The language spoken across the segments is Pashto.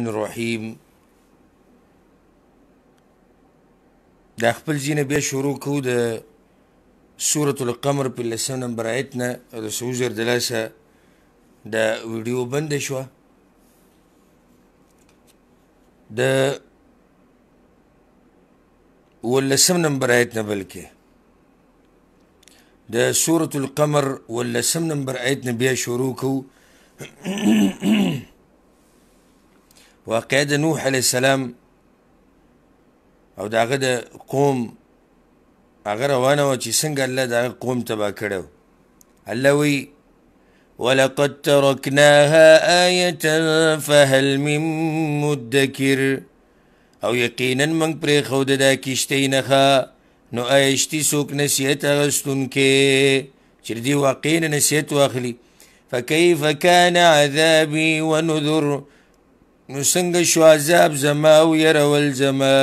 الرحیم دا خپل ځینه بیا شروع کوو د سورة القمر په لسم نمبر آیت نه او د سوزر د لاسه دا ویډیو بنده شوه د ولسم نمبر آیت نه بلکې د سورة القمر ولسم نمبر آیت نه بیا شروع کوو واقع د نوح علی السلام او داغه د قوم هغه روانه و چې څنګه الله دغه قوم تبا کړو الله وی ولقد تركناها آية فهل من مدكر او یقینا من پرې خود دا کیشته نه نو آیشتي سوک نصیحت غستون کې چې دی واقعین نصیحت واخلي فكيف كان عذابي ونذر نو څنګه شو عذاب زما او يرول زما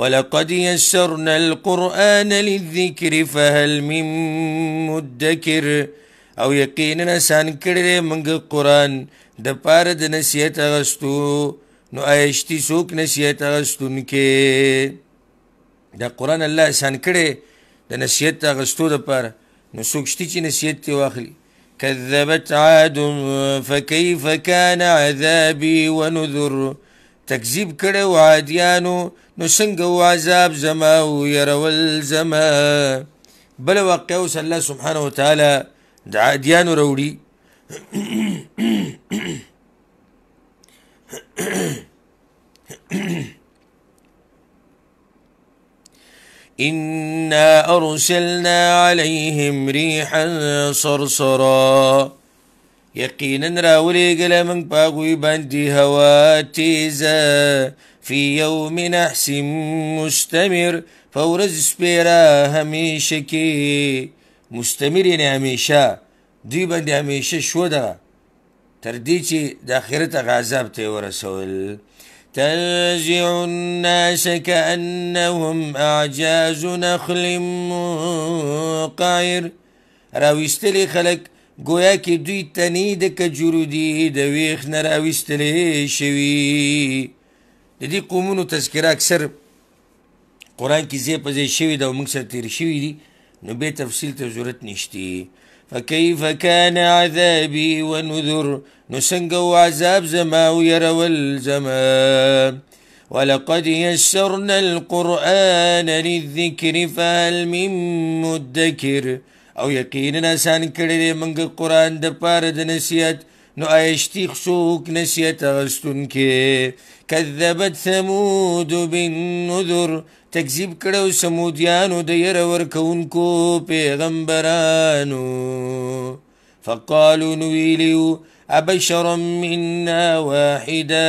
ولقد يسرنا القرآن للذكر فهل من مدكر او یقینا سان کړي موږ قرآن د پاره د نصیحت غستو نو آیشتي څوک نصیحت غستون کې د قرآن الله سان کړي د نصیحت غستو د پاره نو څوک شتي چې نصیحت واخلي كذبت عاد فكيف كان عذابي ونذر تكذيب کړو عادیانو نسنق وعذاب زماو يرول زما بل واقع الله سبحانه وتعالى د رولي Mm-hmm. إنا أرسلنا عليهم ريحا صرصرا يقينا راولي گلا من پاگوی باندي هوا تيزا في يوم نحس مستمر فورز سبيرا هميشكي مستمر يعني هميشا دي باندي هميشا شودا ترديتي داخرة غازاب تيورا خیرت تنزع الناس كأنهم أعجاز نخل منقعر راویستلی خلق گویا کې دوی تنی د کجورو دی د ویخ نه راویستلی شوي د دې قومونو تذکره اکثر قران کې ځای په ځای شوي دا موږ سره تیر شوي دي نو به تفصیل ته ضرورت نشته فكيف كان عذابي ونذر نسنقو عذاب زما ويروى الزما ولقد يسرنا القرآن للذكر فهل من مدكر او يقينا سان كرر دی القرآن دبارد نسيت نو آيشتي خسوك نسيت غستون كذبت ثمود بالنذر تكذب كرو سموديانو د وركونكو ورکونکو پیغمبرانو فقالوا نويلو ابشرا منا واحدا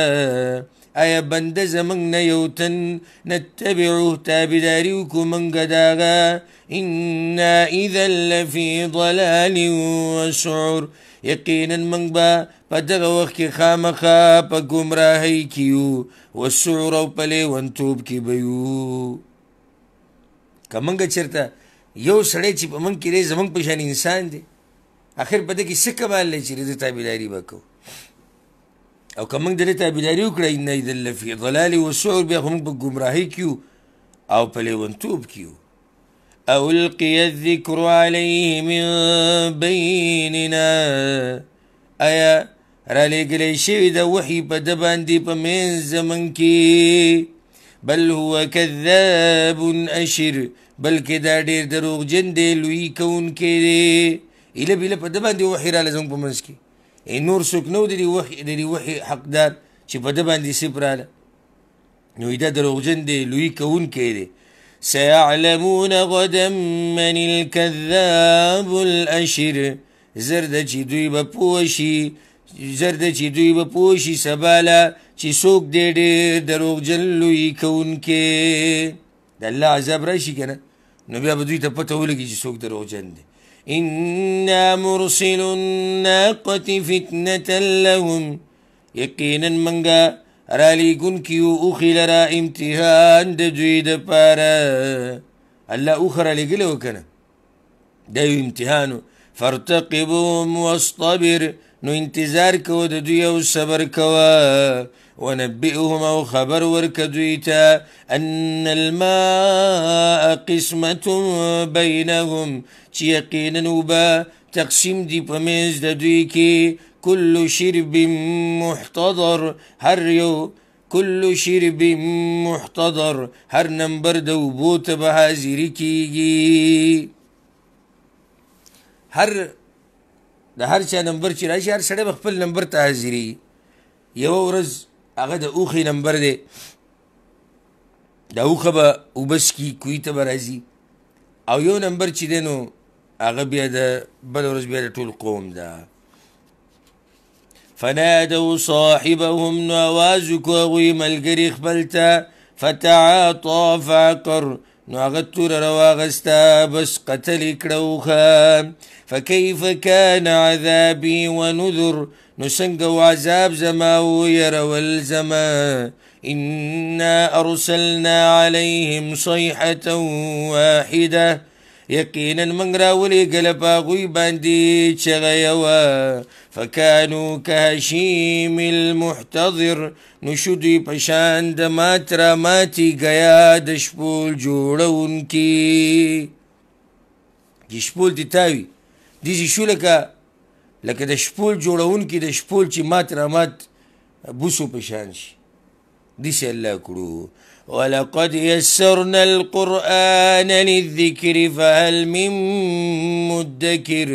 أيا بندز زمنګ نه نتبعه تابعداري من قداغا إنا اذا لفي ضلال وسعر یقینا موږ به په دغه وخت کې خامخا په گمراهۍ کې یو وسعور او په لیونتوب کې به یو که موږ چېرته یو سړی چې په موږ کې دی زموږ په شان انسان دی اخر په ده کې څه کمال دی چې د ده تابعداري به کوو او که موږ د دې تابعداري وکړه ان دله فی ضلال وسعور بیا خو موږ په ګمراهۍ کې او په لیونتوب کې یو ألقي الذكر عليه من بيننا آیا را لګلې شوی د وحي په د باندې په مین زمن کې بل هو کذاب اشر بلکې دا ډیر دروغجن دی لوی کون کې دی اله بل په د باندې وحي را لزم په منځ کې نور څوک نو دی وحي دی وحي حقدار چې په د باندې سپراله نو دا دروغجن دی لوی کون کې دی سيعلمون غدا من الكذاب الاشر زرد چې دوی به پوشي زرد چې دوی به پوشي سبالا چې څوک دې ډېر دروغ جلوي کوونکې د الله عذاب راشي کنه نو بیا به دوی ته پته دروغ جن انا مرسل الناقه فتنه لهم یقینا منګه رالي لیگن كيو أخي لرا امتحان دا جوی د پاره أخرى اوخره لګلو کنه دا امتهان امتحانو فارتقبهم واصطبر نو انتظار كوا دا دوی وصبر كوا ونبئهم أو خبر وركدويتا أن الماء قسمة بينهم يقينا نوبا تقسیم دی پمیز د دوی کې کل شرب محتضر هر یو کل شرب محتضر هر نمبر د وبو ته به حاضر کیږي هر د هر چا نمبر چې راشي هر سړی خپل نمبر ته حاضري یو ورځ هغه د اوخي نمبر دی د اوخه به اوبس کی کوی ته به راځي او یو نمبر چې دی نو هغه بیا بلورز بل القوم قوم ده فنادوا صاحبهم نوازك اواز ملقري خبلتا فتعاطى فعقر نو هغه بس قتل كروخا فكيف كان عذابي ونذر نسنق عذاب زما ویرول زما انا ارسلنا عليهم صيحه واحده یقینا من راولی گلپا غوی باندی چغیوا فکانو کهشیم المحتضر نشدی پشاند ماترا ماتی گیا دشپول جوڑون کی دشپول دی تاوی دیزی شو لکه لکه د شپول جوړون کی د شپول چې مات رامات بوسو پشان شي دیسه الله کړو ولقد يسرنا القرآن للذكر فهل من مدكر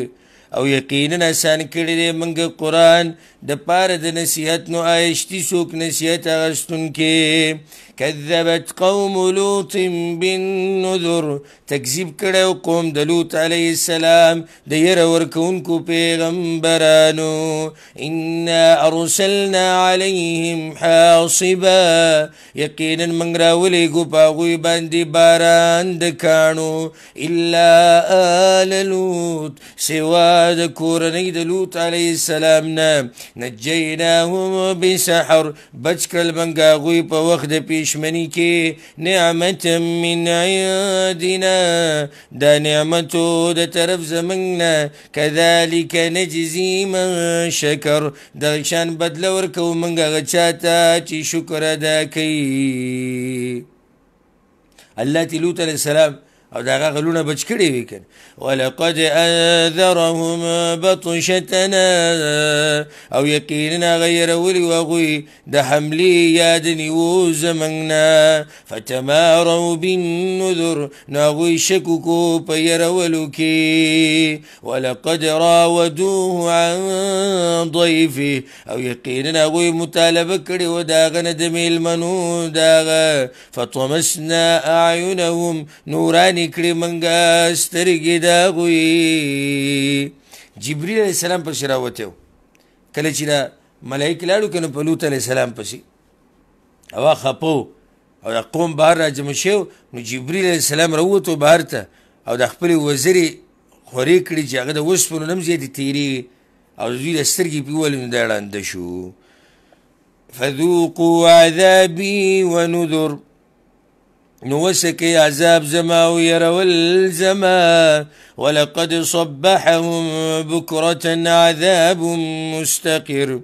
او يقيننا سانكر کړی دی قران د پاره د نصیحت نو آیشتي څوک نصیحت اغستون کې کذبت قوم لوط بالنذر تکذیب کړو قوم د لوط علی السلام د ير ورکونکو پیغمبرانو ان ارسلنا عليهم حاصبا یقینا من راولي کو پاغوي باندې باران د کانو الا آل لوط سوا د کورنۍ د لوط علی السلام نه نجیناهم بسحر بچکل منگا غوی په وخت د پیشمنی کې نعمت من عندنا دا نعمتو د طرف زمنګنا كذلك نجزي من شكر دغشان بدل ورکو منګه غچاته چې شکر ادا کوي الله تلوت علیہ السلام او داغه غلونه بچ وي کنه ولقد انذرهم بطشتنا او یقینا غیر ولی وغوی د حملی یاد نیو زمنا فتماروا بالنذر نغوي شكوكو کو په ولقد راودوه عن ضيفه او یقینا غوی مطالبه کړي و داغه د منو داغه فطمسنا اعینهم نوراني نکړې منګه سترګې دا غوي جبرئیل علیہ السلام پر شراوته کله چې دا ملائک لاړو کنه په لوط علیہ السلام پسې هوا خپو او د قوم بهر را جمع شو نو جبرئیل علیہ السلام راوته بهر ته او د خپل وزیر خوري کړي چې هغه د وسپونو نم زیاتې تیری او دوی د سترګې پیول نه دا شو فذوقوا عذابي ونذر نوسك عذاب زما ويرول زما ولقد صبحهم بكرة عذاب مستقر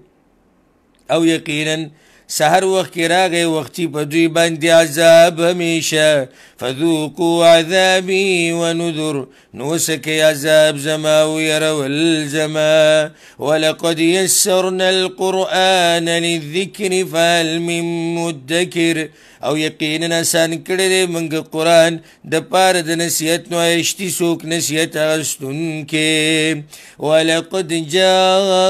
او يقينا سهر وقت راغي راغی وختي په عذاب همیشه فذوقوا عذابي ونذر نوسك عذاب زما ويرول زما ولقد يسرنا القرآن للذكر فهل من مدكر او یقینا آسان کړی دی موږ قران د پاره د نسیت نو اشتی سوک نسیت غستون کې ولقد جاء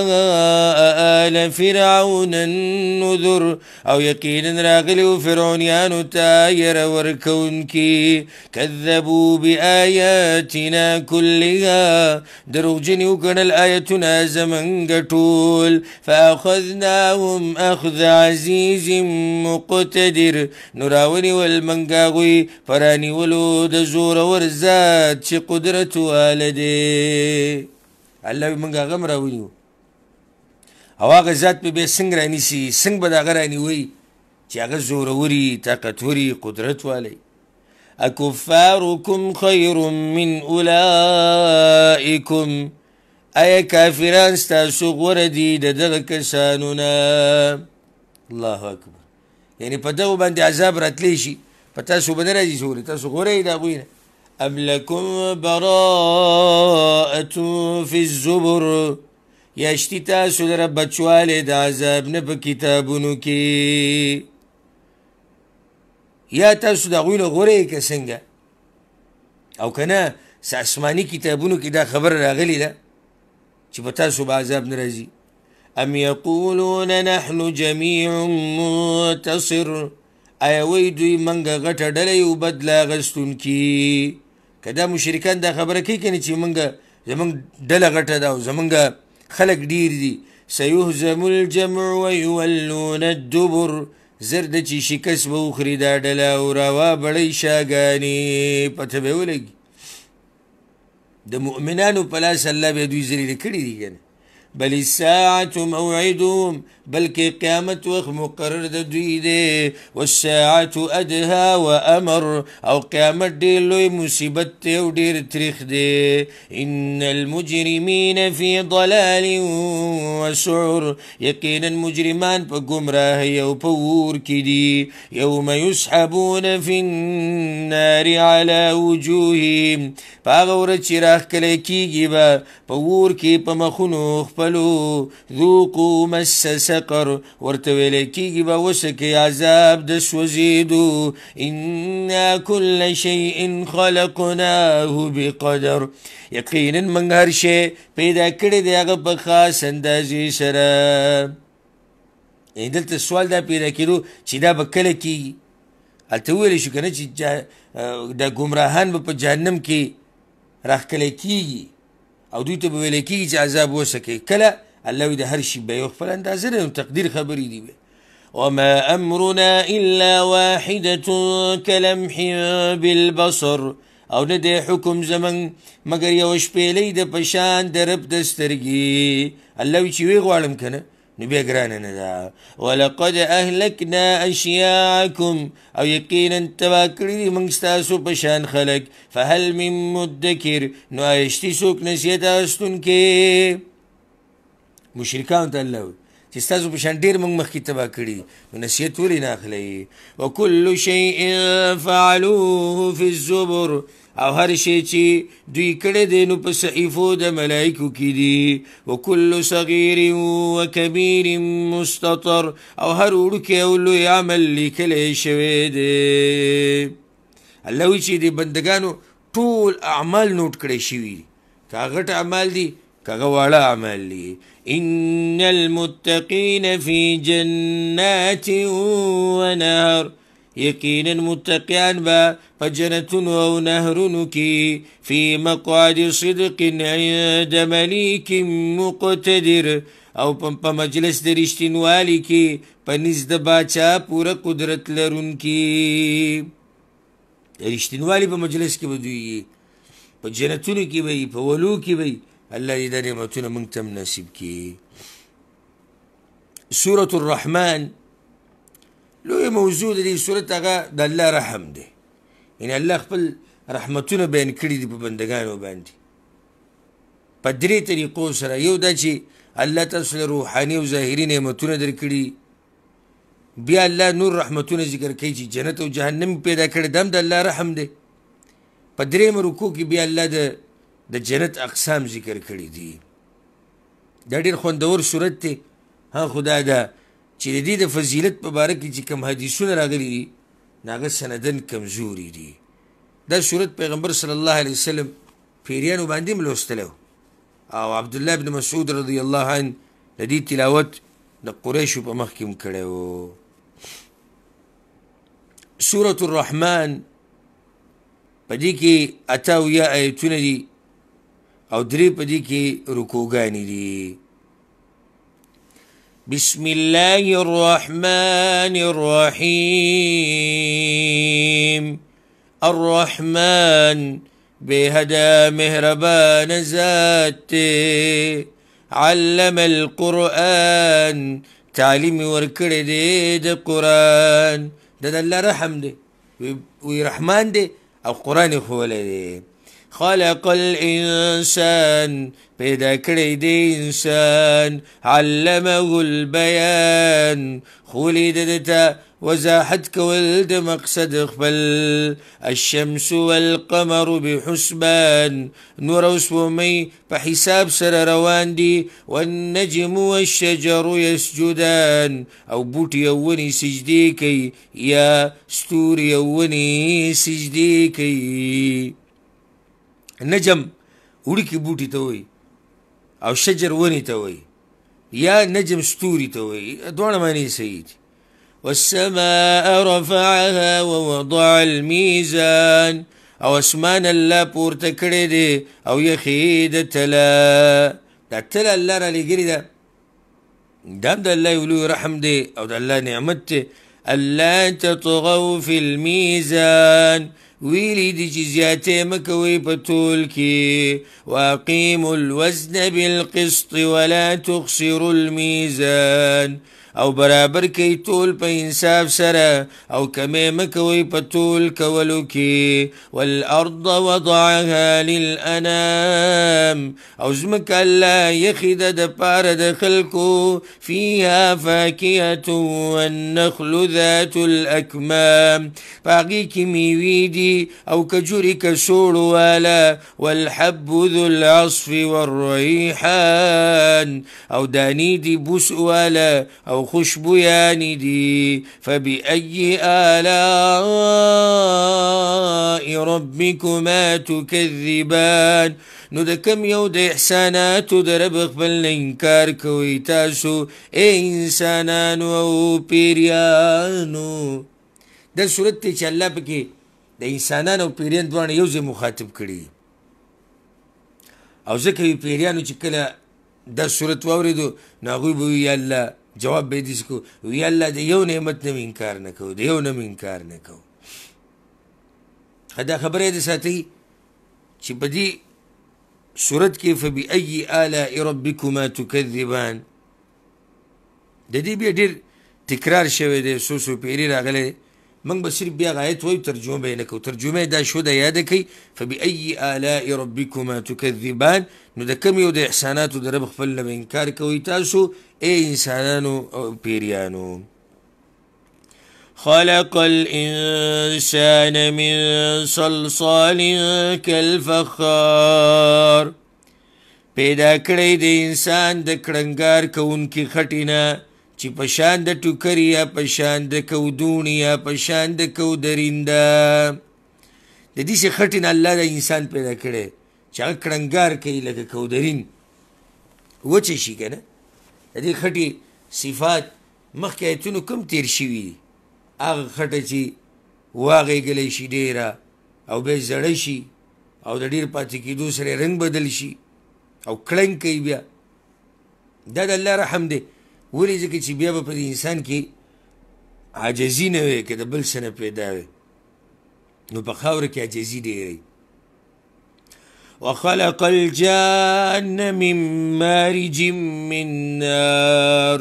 آل فرعون النذر او یقینا راغلی فرعونیان ته تایر ورکون کې کذبوا بآياتنا كلها دروجنی وکړل آیتنا زمن ټول فاخذناهم اخذ عزيز مقتدر نو راونی ول منګاغوی پرانیولو د زور ور ذات چې قدرت والده الله منګا غم راونیو او هغه ذات په به څنګه رانیسي څنګه به دغه رانیوي چې هغه زوروري طاقتوري قدرت والی اکفارکم خیر من اولائکم ایا کافران ستاسو غوره دي د دغه کسانو نه الله اکبر یعنی په دغه باندې عذاب راتلی شي په تاسو باندې راځي سوري تاسو غوړې دا غوینه ام لکم براءه فی الزبر یشتی تاسو در بچواله د عذاب نه په کتابونو کې یا تاسو دا غوینه غوړې کې څنګه او کنه آسماني کتابونو کې دا خبر راغلی ده چې په تاسو به عذاب نه راځي ام یقولون نحن جميع منتصر ای وی دوی منګه غټه ډلې او بدلا غستون کی کدا مشرکان دا خبره کوي کني چې منګه زمنګ ډله غټه دا زمنګ خلق ډیر دي سيهزم الجمع ويولون الدبر زرد چې شکست به وخري دا ډله او راوا بړی شاګانی پته به ولګي د مؤمنانو په لاس الله به دوی ذلیل کړي دي کنه بل الساعة موعدهم بلکې قیامت وخت مقرر د دوی دی والساعه ادها وامر او قیامت ډیر لوی مصیبت ته او ډیر تریخ دی ان المجرمین فی ضلال وسعر یقینا مجرمان په گمراهی او په ور کې دي یوم یسحبون فی النار علی وجوههم پاغه ور چې راخ کله کیږي په ور کې په مخونو خپلو ذوقوا مسس سقر ورته ویل کیږي به وسکه عذاب د سوزیدو ان کل شیء خلقناه بقدر یقینا من هر شی پیدا کړی دی هغه په خاص اندازې سره دلته سوال دا پیدا کړو چې دا به کله کیږي الته ویل شو کنه چې د گمراهان په جهنم کې راخکلې کیږي او دوی ته ویل کیږي چې عذاب وسکه کله الله د هر شي به یو خپل اندازه لري تقدیر خبرې دی وما أمرنا إلا واحدة كلمح بالبصر او نه د حکم زمن مگر یو شپېلې د پشان د رب دسترګي الله چې وی غواړم کنه نو بیا ګران نه ده ولقد اهلكنا اشياعكم او یقینا تباکری موږ تاسو پشان خلق فهل من مدکر نو ایشتي سوک نسیت استون کې مشرکان ته الله چې تاسو په شان ډیر موږ مخکې تبا کړی نو نصیحت ولې نه اخلي وکل شیء فعلوه فی الزبر او هر شی چې دوی کړی دی نو په صحیفو د ملائکو کې دي وکل صغیر و کبیر مستطر او هر وړوکی او لوی عمل لیکلی شوی دی الله وی چې د بندگانو ټول اعمال نوٹ کړی شوي که غټ اعمال دي کغه واړه عمل ان المتقین فی جنات و نهر یقینا متقیان با په جنتونو او نهرونو کې فی مقعد صدق عند ملیک مقتدر او په مجلس د رښتینوالي کې په نزد باچا پوره قدرت لرونکي رښتینوالي په مجلس کې بدوي په جنتونو کې وي په ولو کې وي الله دې د نعمتونو موږ ته نصیب کړي سورة الرحمن لوی موضوع د دې سورت هغه د الله رحم دی یعنی الله خپل رحمتونه بیان کړي دي په بندگانو باندې په درې طریقو سره یو دا چې الله تاسو له روحاني او ظاهري نعمتونه درکړي بیا الله نور رحمتونه ذکر کوي چې جنت او جهنم پیدا کړي دم د الله رحم دی په درېم رکوع کې بیا الله د د جنت اقسام ذکر کړي دي دا ډیر خوندور صورت دی ها خدا دا چې د دې د فضیلت په باره کې چې کوم حدیثونه راغلي دي ناغه سندن کمزوري دي دا صورت پیغمبر صلی الله علیه وسلم پیریانو باندې ملوستلو او عبد الله بن مسعود رضی الله عنه د دې تلاوت د قریشو په مخ کې کړو سورة الرحمن په دې کې اتاو یا آیتونه دي او درې په دې کې رکوګانی دي بسم الله الرحمن الرحيم الرحمن بهدا مهربان ذات علم القرآن تعلیم ورکړی دی د قرآن ده الله رحم دی وی رحمان دي القرآن قرآن خولی خلق الإنسان پیدا دي انسان علمه البيان خلدت دته وزاحت کول مقصد خپل الشمس والقمر بحسبان نور وسومي بحساب سر رواندي روان دي والنجم والشجر يسجدان او بوت يوني سجديكي يا ستور يوني سجديكي نجم وړکی بوټی ته وای او شجر ونی ته وای یا نجم ستوري ته وای دوه معنی صحیح دي والسماء رفعها ووضع الميزان او اسمان الله پورته کړی دی او یخی د تلا دا تلا الله را لګری ده دام د الله ولو رحم دی او د الله نعمت دی الله تطغوا في الميزان ویلی دی چې زیاتې مکوي په تول واقیم الوزن بالقسط ولا تخسر الميزان او برابر کی طول په انصاف سره او کمی مکوي په طول کولو کی والارض وضعها للانام او زمک الله يخد د پاره د خلکو فيها فاكهه والنخل ذات الاكمام باقي کې او کجوري کسوړ والا والحب ذو العصف والريحان او داني دي بوس والا او او خوشبویان دي فبأي آلاء ربكما تكذبان نو د کم یو د احساناتو د رب خپل نه انکار کوي تاسو اے انسانانو او پیریانو د صورت ته چې الله پکې د انسانانو او پیریان دوه یو ځای مخاطب کړي او ځکه پیریانو چې کله د صورت واوریدو نو هغوی به وي الله جواب به دې کو وی الله دې یو نعمت نه انکار نه کو دې یو نه انکار نه کو دا خبره دې ساتي چې په دې صورت کې فبأي آلاء ربكما تكذبان د دې بیا ډېر تکرار شوی دی سوسو پیری راغلی من به صرف بیا غایت وایو ترجمه به نه کو ترجمه دا شو د یاد کی فبأي آلاء ربكما تكذبان نو د کم یو د احسانات د رب خپل نه انکار کوي تاسو اے انسانانو او پیریانو خلق الإنسان من صلصال كالفخار پیدا کړی د انسان د کړنګار کوونکی خټینه چې پشان د ټوکری یا پشان د کودونی یا پشان د کودریندا د دې څخه خټین الله د انسان پیدا کړي چې هغه کړنګار کوي لکه کودرین وچه شي کنه د دې خټي صفات مخکې ایتونو کم تیر شوي هغه خټه چې واغې غلې شي ډیره او به زړه شي او د ډیر پاتې کېدو سره رنگ بدل شي او کړنګ کوي بیا دا د الله رحم دی ولې ځکه چې بیا به په انسان کې عاجزي نه وي که د بل څه نه پیدا وي نو په خاوره کې عاجزي ډېری وخلق الجان من مارج من نار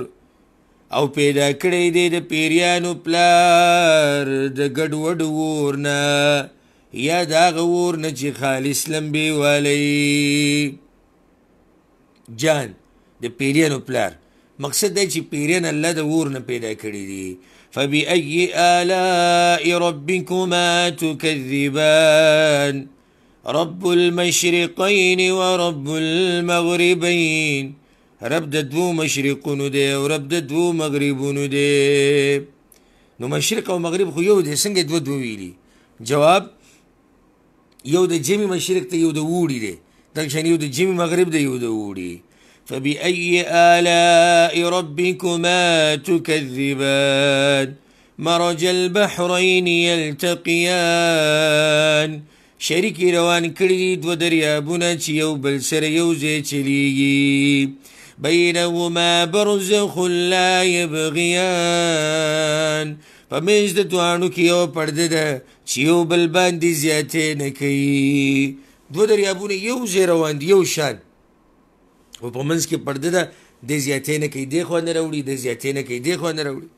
او پیدا کړی دی د پیریانو پلار د ګډوډ ور نه یا دا غور نه چې خالص لمبي والی جان د پیریانو پلار مقصد دی چې پیرین الله د ور نه پیدا کړی دی فبأي آلاء ربكما تكذبان رب المشرقين ورب المغربين رب د دوو مشرقونو دی او رب د دوو مغربونو دی نو مشرق او مغرب خو یو دی څنګه دوه دوه ویلي جواب یو د جمی مشرق ته یو د ووړي دی دغه شان یو د جمی مغرب دی یو د ووړي فبأي آلاء ربكما تكذبان مرج البحرين يلتقيان شريك روان كريد ودريا دریابونه چې بل سر یو ځای برزخ لا يبغيان په منځ كيو دواڼو کې یو پرده ده چې بل باندي زياتي نكي کوي دو دریابونه روان دي شان خو په منځ کې پرده ده د زیاتې نه کوي د خو نه راوړي د زیاتې نه کوي د خو نه راوړي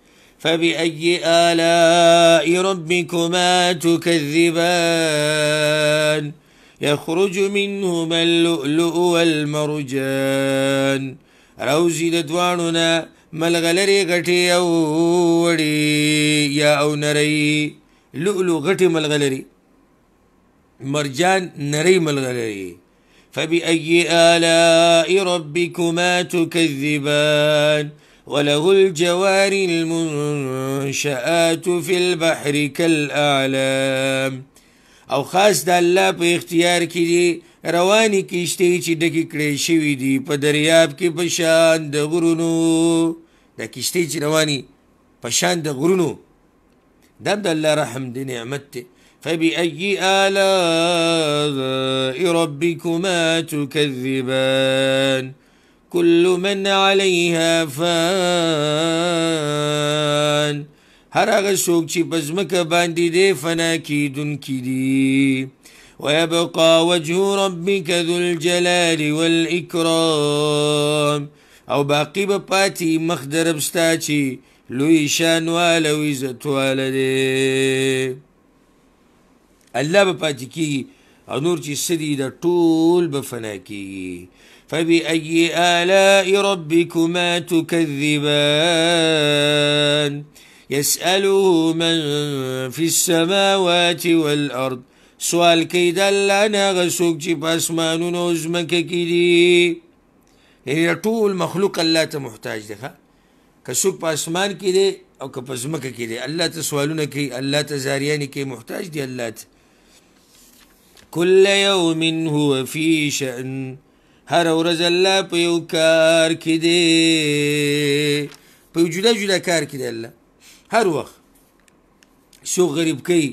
فبأي آلاء ربكما تكذبان يخرج منهما اللؤلؤ والمرجان روزي د دوانونه ملغلري غټي او وړي یا او نري لؤلؤ غټي ملغلري مرجان نري ملغلري فبأي آلاء ربكما تكذبان وله الجوار المنشآت في البحر كالأعلام او خاص د الله په اختیار کې دي رواني کیشته چې ډکی کړې شوې دي په دریاب کې په شان د غرونو د کیشته چې رواني په شان د غرونو دم د الله رحم دی نعمت دی فبأي آلاء ربكما تكذبان كل من عليها فان هر هغه څوک چې پزمکه باندې دی فنا کیدونکي دي ويبقى وجه ربك ذو الجلال والإكرام او باقي بباتي مخدر بستاتي لوي شان لوی شانواله او الله به پاتې کیږي او نور چې سدي د ټول به فنا کیږي فبأي آلاء ربكما تكذبان يسأله من في السماوات والأرض سوال کوي د الله نه هغه څوک چې په اسمانونو مخلوق الله ته محتاج دی ښه که دی او که په ځمکه کې دی الله ته الله ته زاریانې محتاج دی الله ته کل یوم هو فی شأن هر ورځ الله په یو کار کې دی په جدا جدا کار کې دی الله هر وخت شو غریب کوي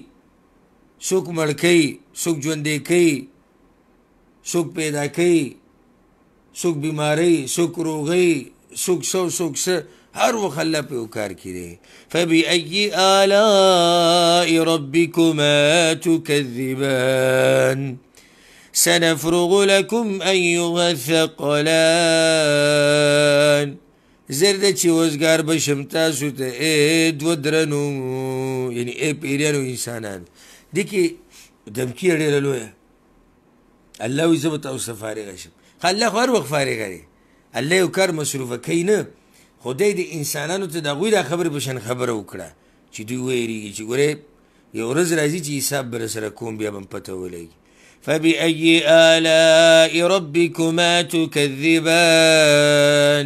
څوک مړ کوي څوک ژوندې کوي څوک پیدا کوي څوک بیماری څوک روغی څوک سو څوک څه هر وخت الله په کار کړي فبأي آلاء ربكما تكذبان سنفرغ لكم أيها الثقلان زرده چې وزګار به شم تاسو ته ای دو درنو یعنی ای پیرانو انسانان دي کې دمکی ډیره لوی الله یې زبتا او سفارغ شم خلک هر وخت فارغ لري الله یو کار مصروفه کین نه خدای د انسانانو ته د غوی دا خبر بشن خبره وکړه چې دوی ویریږي چې ګوره یو ورځ راځي چې حساب بر سره کوم بیا به پته ولګي فبأي آلاء ربكما تكذبان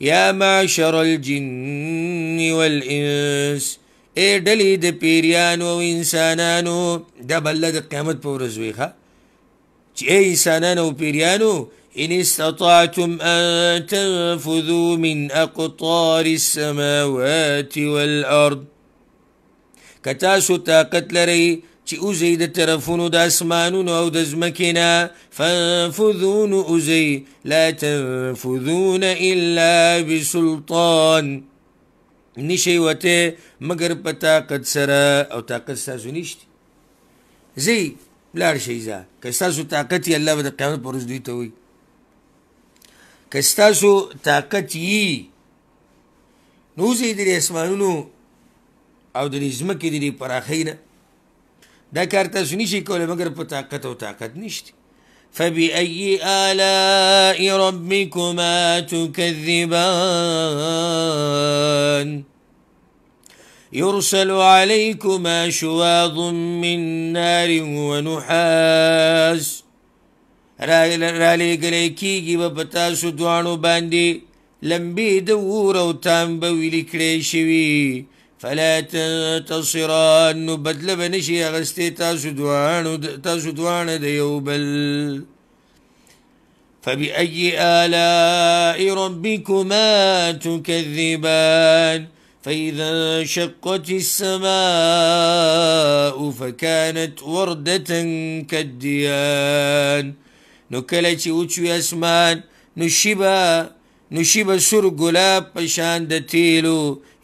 يا معشر الجن والإنس اے ډلې د پیریانو او انسانانو دا بل د قیامت په ورځ ویخه چې اے انسانانو او پیریانو إن استطعتم أن تنفذوا من أقطار السماوات والأرض کتاسو طاقت لري چې اوزي د طرفونو د اسمانونو او د ځمکینا فانفذون اوزي لا تنفذون الا بسلطان نشي وته مگر په طاقت سره او طاقت تاسو نشته زی بلار شي ځا که تاسو طاقت یې الله د قیامت پر ورځ دوی ته وي کستاسو طاقت یي نو زی دې اسمانونو او د ځمکې د پراخۍ نه دا کار تاسو نشئ کولی مګر په طاقت او طاقت نشته فبأي آلاء ربكما تكذبان يرسل عليكما شواظ من نار ونحاس را لګلې کیږي به پتا شو دوانو باندې لمبي د ور او تام به ویل کړي شوی فلا تنتصران بدل بنشي اغستې تاسو دوانو تاسو دوانه د یو بل فبأي آلاء ربكما تكذبان فإذا انشقت السماء فكانت وردة كالديان نو کله چې اوچوي اسمان نو شیبا نو شیبا سور ګلاب پشان د تیلو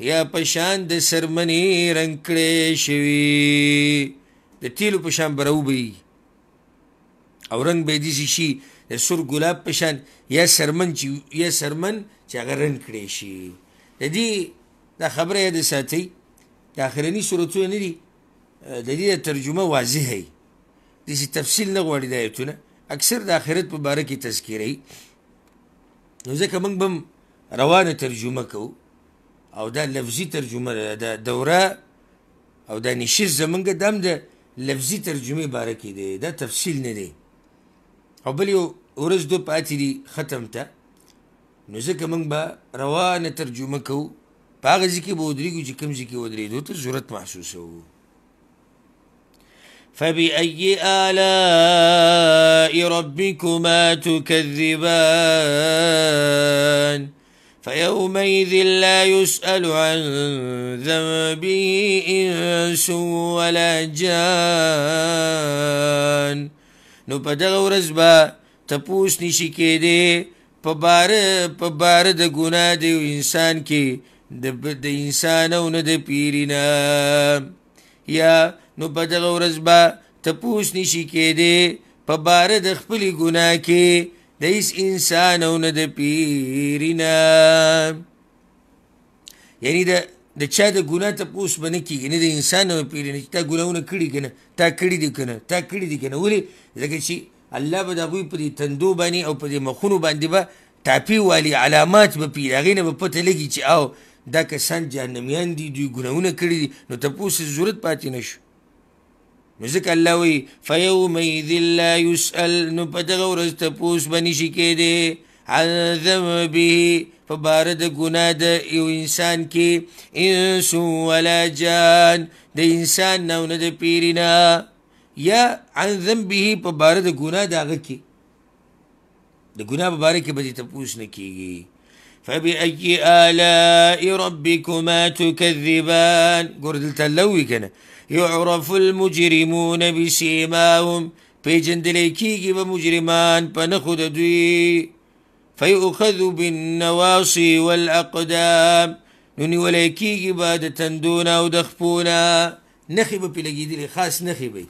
یا پشان د سرمنی رنگ کړي شوی د تیلو پشان بروبي او رنگ به دي شي د سور ګلاب پشان یا سرمن چې یا سرمن چې هغه رنگ کړي شي د دې د خبره د ساتي د اخرنی صورتونه نه دي د دې ترجمه واضحه دي د تفصیل نه غوړي د ایتونه اکثر د آخرت په باره کې تذکیرې نو ځکه موږ بم روانه ترجمه کوو او دا لفظي ترجمه ده د دوره او دا نشیز زمونږ د هم د لفظي ترجمه باره کې دی دا تفصیل نه دی او بل یو ورځ دو پاتې دي ختم ته نو ځکه موږ به روانه ترجمه کوو په هغه ځکه به ودرېږو چې کوم ځکه ودرېدو ته ضرورت محسوسوو فبأي آلاء ربكما تكذبان فيومئذ لا يسأل عن ذنبه إنس ولا جان نو په دغه ورځ تپوس نشي کېدی په باره په باره د انسان کې د انسان او نه د پیرینا یا نو بدغه ورځ به تپوس نشي کېده په بار د خپل ګناه کې د ایس انسان او نه د پیرینا یعنی د د چا د ګناه تپوس باندې کېږي نه د انسان او پیرینا چې تا ګناونه کړي کنه تا کړي دي کنه تا کړي دي کنه ولې ځکه چې الله به د هغوی په دې تندو باندې او په دې مخونو باندې به با ټاپي والي علامات به پیر هغې نه به پته لګي چې او دا کسان جهنمیان دي دوی ګناهونه کړي دي نو تپوس ضرورت پاتې نه شو مزک الله وی فیوم اذ لا یسأل نو پدغه ورځ ته پوس بنی شي کېده عن ذنبه فبارد ګنا د یو انسان کې انس ولا جان د انسان نه نه د پیرینا یا عن ذنبه په بارد ګنا داغه کې د ګنا په باره کې به ته پوس نه کیږي فبأي آلاء ربكما تكذبان قردلت اللوي كنا يعرف المجرمون بسيماهم بيجندليكيكي بمجرمان بنخد دوي فيؤخذ بالنواصي والأقدام نوني وليكيكي بعد تندونا ودخبونا نخب بلقيدلي خاص نخبي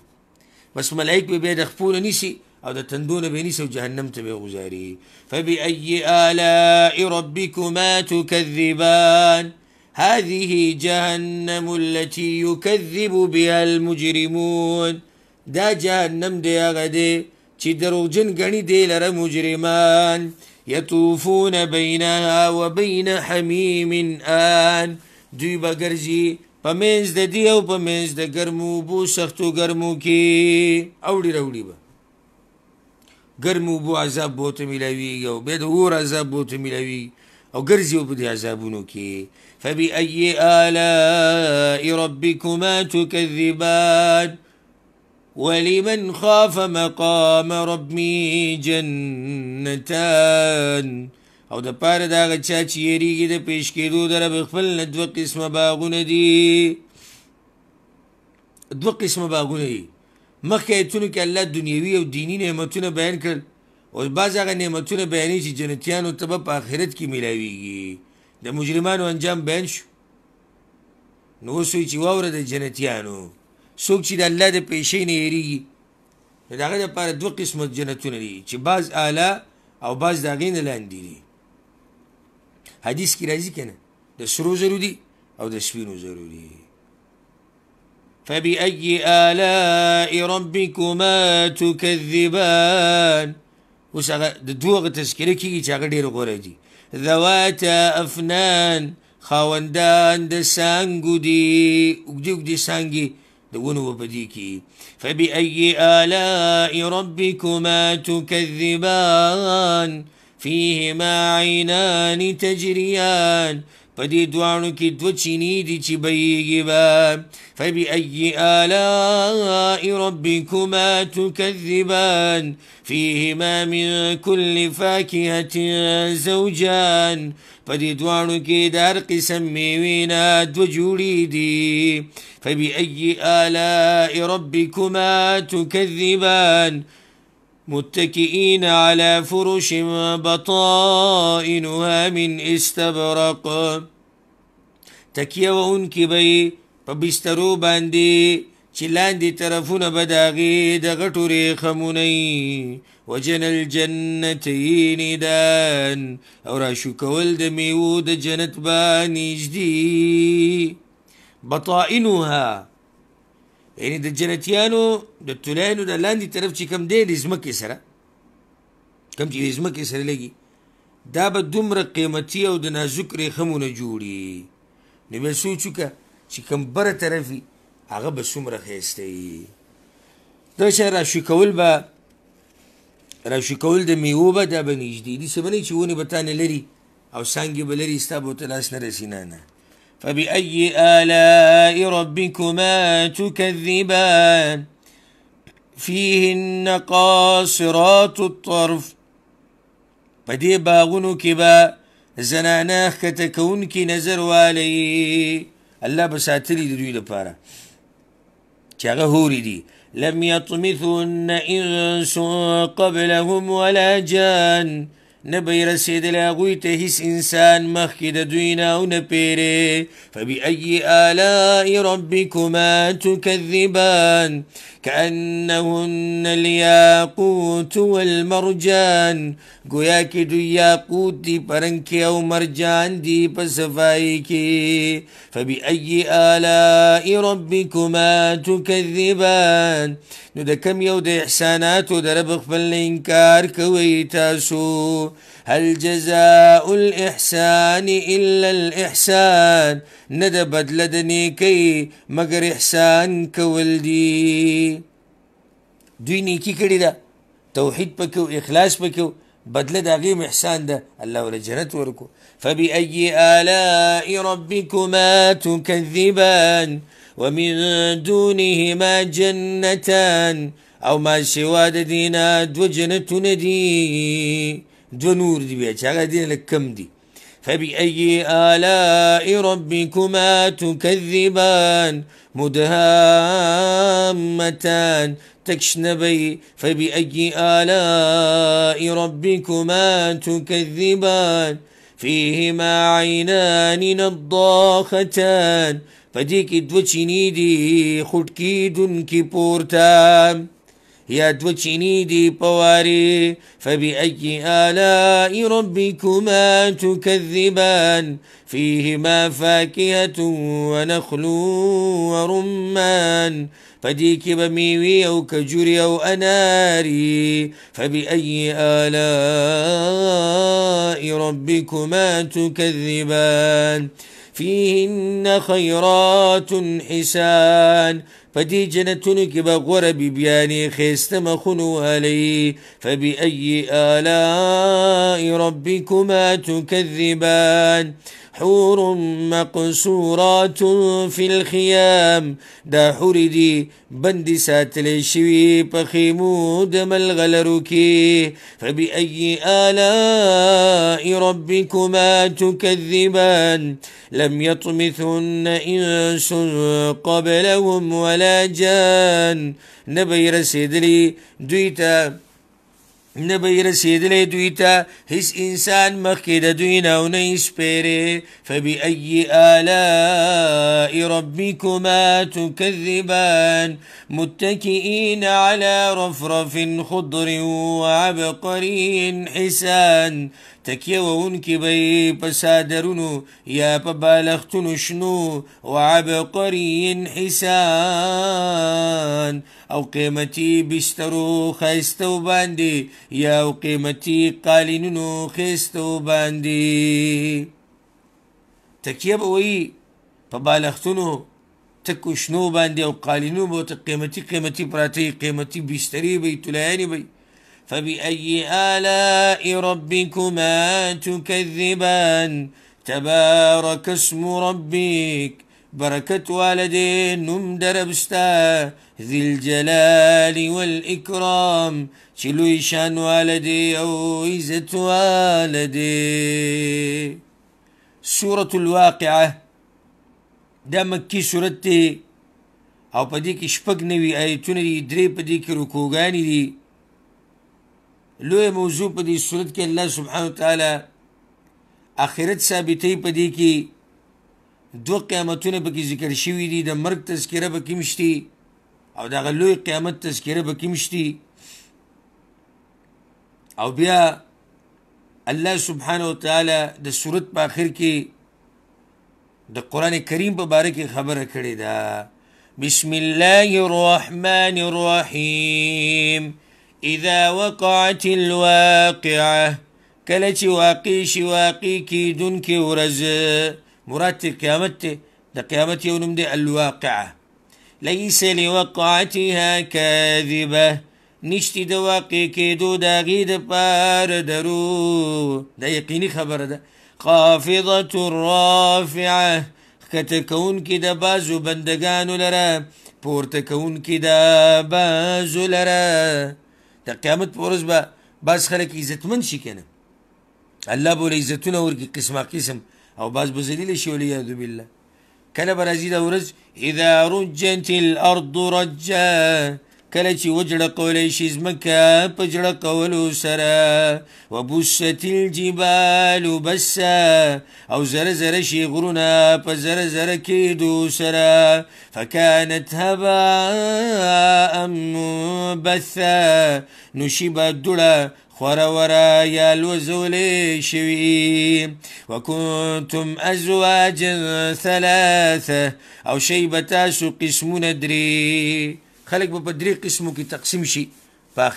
بس ملايك بيدخبونا نسي او د تندونه به نیسه جهنم تبي غزاري فبأي آلاء ربكما تكذبان هذه جهنم التي يكذب بها المجرمون دا جهنم دي غدي دی جن غني دي لرا مجرمان يطوفون بينها وبين حميم آن دوی به ګرځي دي دی او په دي د ګرمو بو سختو ګرمو کې اوړي راوړي ګرم وبو عذاب بو ته ملوي او به د اور عذاب بو ته ملوي او ګرځي په دې عذابونو کې فبأي آلاء ربكما تكذبان ولمن خاف مقام ربي جنتان او د پاره دا غچا چې یریږي د پیش کېدو در په خپل دوه قسمه باغونه دي دوه قسمه باغونه دي مخکې ایتونو کې الله دنیوي او دینی نعمتونه بیان کړل اوس بعض هغه نعمتونه بیانې چې جنتیانو ته په آخرت کې میلاویږي د مجرمانو انجام بیان شو نو اوس چې واوره د جنتیانو څوک چې د الله د پیشې نه یریږي نو د هغه دپاره دوه قسمه جنتونه دي چې بعض اعلی او بعض د هغې نه لاندې دي حدیث کې راځي که نه د سرو زرو دي او د سپینو زرو دي فبأي آلاء ربكما تكذبان اوس هغه د دوغه تذکره کیږي دي ذواتا افنان خاوندان دا سانګو دي وقدي وقدي څانګې د ونو فبأي آلاء ربكما تكذبان فيهما عينان تجريان پدی دوانو کی دو چینی دي چې بيږي با فبأي آلاء ربكما تكذبان فيهما من كل فاكهة زوجان پدی دوانو کې د هر قسم میوې نه دو جوړې دي فبأي آلاء ربكما تكذبان متكئين على فرش بطائنها من استبرق تكيه وان كي بي بی په بسترو باندې چې لاندې طرفونه به د هغې وجن الجنتين دان او راشو كول د میوو د جنت به بطائنها یعنی د جنتیانو د تولانو د لاندې طرف چې کم دی د ځمکې سره کم چې د ځمکې سره لګي دا به دومره قیمتي او د نازک ریخمونه جوړي نو بیا سوچ وکړه چې کم بره طرف وي هغه به څومره ښایسته وي دا شی راشي کول به راشي کول د میوو به دا به نږدې دي څه به نه چې ونې به تا نه لري او څانګې به لري ستا به ورته لاس نه رسي نه نه فبأي آلاء ربكما تكذبان فيهن قاصرات الطرف فدي باغونو كبا زناناخ كتكون كي کوونکي نظر والی الله بساتري دي د دوی دي لم يطمثن انس قبلهم ولا جان نبي رسيد لاغوي تهيس انسان مخکې دوينا ونبيري او فبأي آلاء ربكما تكذبان كأنهن الياقوت والمرجان گویا دو ياقوت یاقوت دی او مرجان دی بسفايكي فبأي آلاء ربكما تكذبان نو دا کم یو د احساناتو د رب خپل انکار کوي تاسو هل جزاء الإحسان إلا الإحسان ندبت لدني كي مقر احسان كولدي دي دوی كري دا توحيد بكو اخلاص بكو بدل دا غيم احسان ده الله ولا جنت وركو فبأي آلاء ربكما تكذبان ومن دونهما جنتان او ما سوى دينا دینا دو جنور دي بيتش على دين لك كم دي فبأي آلاء ربكما تكذبان مدهامتان تكشنبي فبأي آلاء ربكما تكذبان فيهما عينان نضاختان فديك دوچيني دي خدكي دنكي بورتان يا دو دي دی فبأي آلاء ربكما تكذبان فيهما فاكهة ونخل ورمان فديك بميوي أو كجري أو أناري فبأي آلاء ربكما تكذبان فيهن خيرات حسان فدي جنتنك بغور ببياني خيستم مخنو علي فبأي آلاء ربكما تكذبان حور مقصورات في الخيام دا حور دي بند ساتل شوی په خیمو د فبأي آلاء ربكما تكذبان لم يطمثن إنس قبلهم ولا جان نبي رسيدلي دويتا نه به رسیدلی دوی ته هیڅ انسان مخکې د دوی نه او نه سپیرې فبأي آلاء ربكما تكذبان متكئين على رفرف خضر وعبقري حسان تکیه وونکې به په سادرونو یا په بالښتونو شنو وعبقرین حسان او قیمتي بسترو ښایستو باندې یا او قیمتي قالینونو ښایستو باندې تکیه به وایي په بالښتونو تکو شنو باندې او قالینو به ته قیمتي قیمتي پراتې قیمتي بسترې به طلایانې به فبأي آلاء ربكما تكذبان تبارك اسم ربك بركة والدين نم دربستا ذي الجلال والإكرام شلو والدي أو إزة والدي سورة الواقعة دا مكي سورتي أو بديك کې شپږ نوي آیتونه دي درې دي لوی موضوع په دې صورت کې الله سبحانه وتعالى اخرت ثابتې په دې کې دو قیامتونه به کې ذکر شوی دي د مرګ تذکره به کې مشتي او دا لوی قیامت تذکره به کې مشتي او بیا الله سبحانه وتعالى د صورت په اخر کې د قران کریم په باره کې خبره کړې ده بسم الله الرحمن الرحیم اذا وقعت الواقعه کله چې واقع شي واقع کیدون کې ورځ مراد قیامت ته د قیامت یو نوم دی الواقعه ليس لوقعتها كاذبه نشتی د واقع کېدو د غي د پار درو د یقیني خبره ده خافضه رافعه کته کون کې د بازو بندگانو لره پورته کون کې د بازو لره د قیامت پر ورځ به بعض خلک عزتمن شي کنه الله به له عزتونه ورکی قسمه قسم او بعض به ذلیل شي ولیاذ بالله کله به راځي دا ورځ اذا رجت الارض رجا کله چې وجړه کولې شي زمکه پجړه کولو سره وبست الجبال بس او زره زره شي غرونه په زره زره کېدو سره فكانت هباء منبثا نشبت دړه خورورا یا لوزولی شوی و کنتم ازواجا ثلاثه او شیبتاسو قسمون دری خلق بپدری قسمو کی تقسم شي په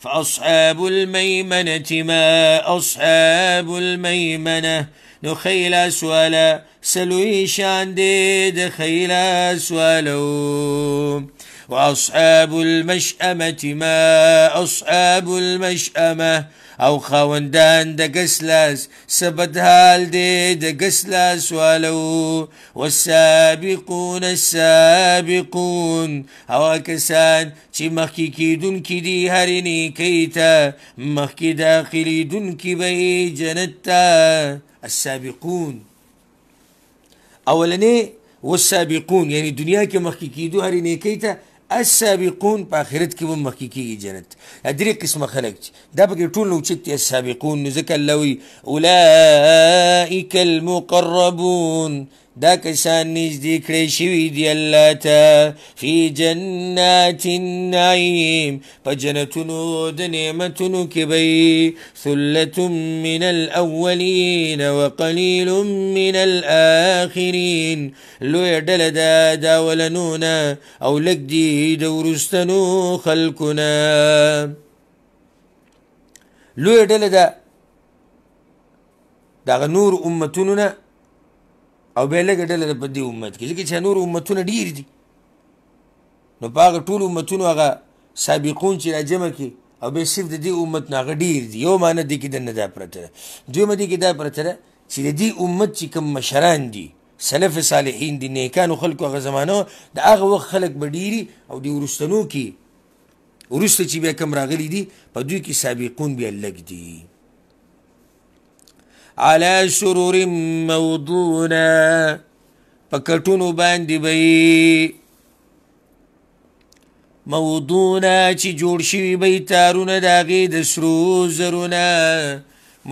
فاصحاب الميمنة ما اصحاب الميمنة نخيل اسوالا سلوي سلوی خيل اسوالو واصحاب المشأمه ما اصحاب المشأمه او خاوندان د قسلاس سبد حال دی د قسلاس والو والسابقون السابقون او کسان چې مخکې کیدون کی دی هرې نیکی ته مخکې داخلیدون کی به جنت ته السابقون اولنی والسابقون یعنی دنیا کې مخکې کیدو هرې نیکی ته السابقون په آخرت کې هم مخکې کېږي جنت دا درې قسمه خلک چې دا پکې ټول نه اوچت دي السابقون نو ځکه الله وایي اولئک المقربون دا کسان نږدې کړی شوي دي الله ته فی جنات النعیم په جنتونو د نعمتونو کې به ثلة من الاولین وقلیل من الاخرین لویه ډله ده دا ولنونه او لږ دي د وروستنو خلکونه لویه ډله ده دغه نور امتونونه او به لګ ډله د بدی امت کې ځکه چې نور امتونه ډیر دي نو پاغه ټول امتونه هغه سابقون چې راجمه کې او به صرف د دې امت نه غډیر دي یو معنی د کې د نه دا پرته دوی مدي کې دا پرته چې د دې امت چې کوم مشران دي سلف صالحین دي نیکانو خلکو هغه زمانہ د هغه وخت خلک بډيري او د ورستنو کې ورسته چې به کم راغلي دي په دوی کې سابقون بیا لګ دي على سرور موضونا پکټونو باندې به موضوعنا چې جوړ شوی به تارونه داغې د سرو زرونه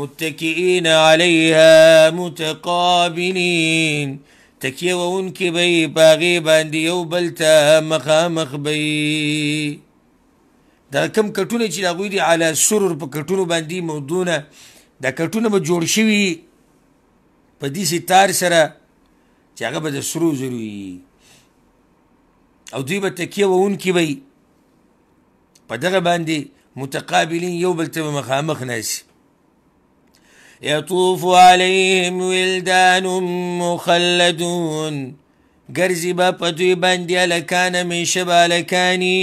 متکئین علیها متقابلین تکیه وونکې به یې پاغې باندې یو بل ته مخامخ به دا کم کټونه چې د هغوی دي علی سرور په کټونو باندې موضوعونه د کټونه به جوړ شوي په دې ستار سره چې هغه به د سرو زرو او دوی به تکیه وونکي وي په دغه باندې متقابلین یو بل ته مخامخ ناسي يطوف عليهم ولدان مخلدون ګرځي به په دوی باندې لکانه من شبالکانی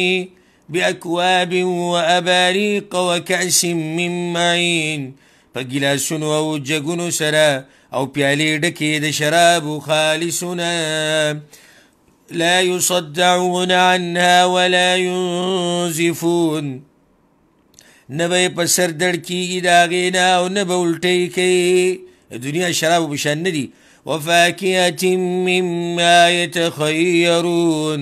بأكواب وأباريق وكأس من معين په ګلاسونو او جګونو سره او پیالې ډکې د شرابو خالصونه لا يصدعون عنها ولا ينزفون نبه په سر دړ کیږي د هغې نه او نه به الټۍ کوي دنیا شرابو په شان نه دي وفاکیت مما یتخیرون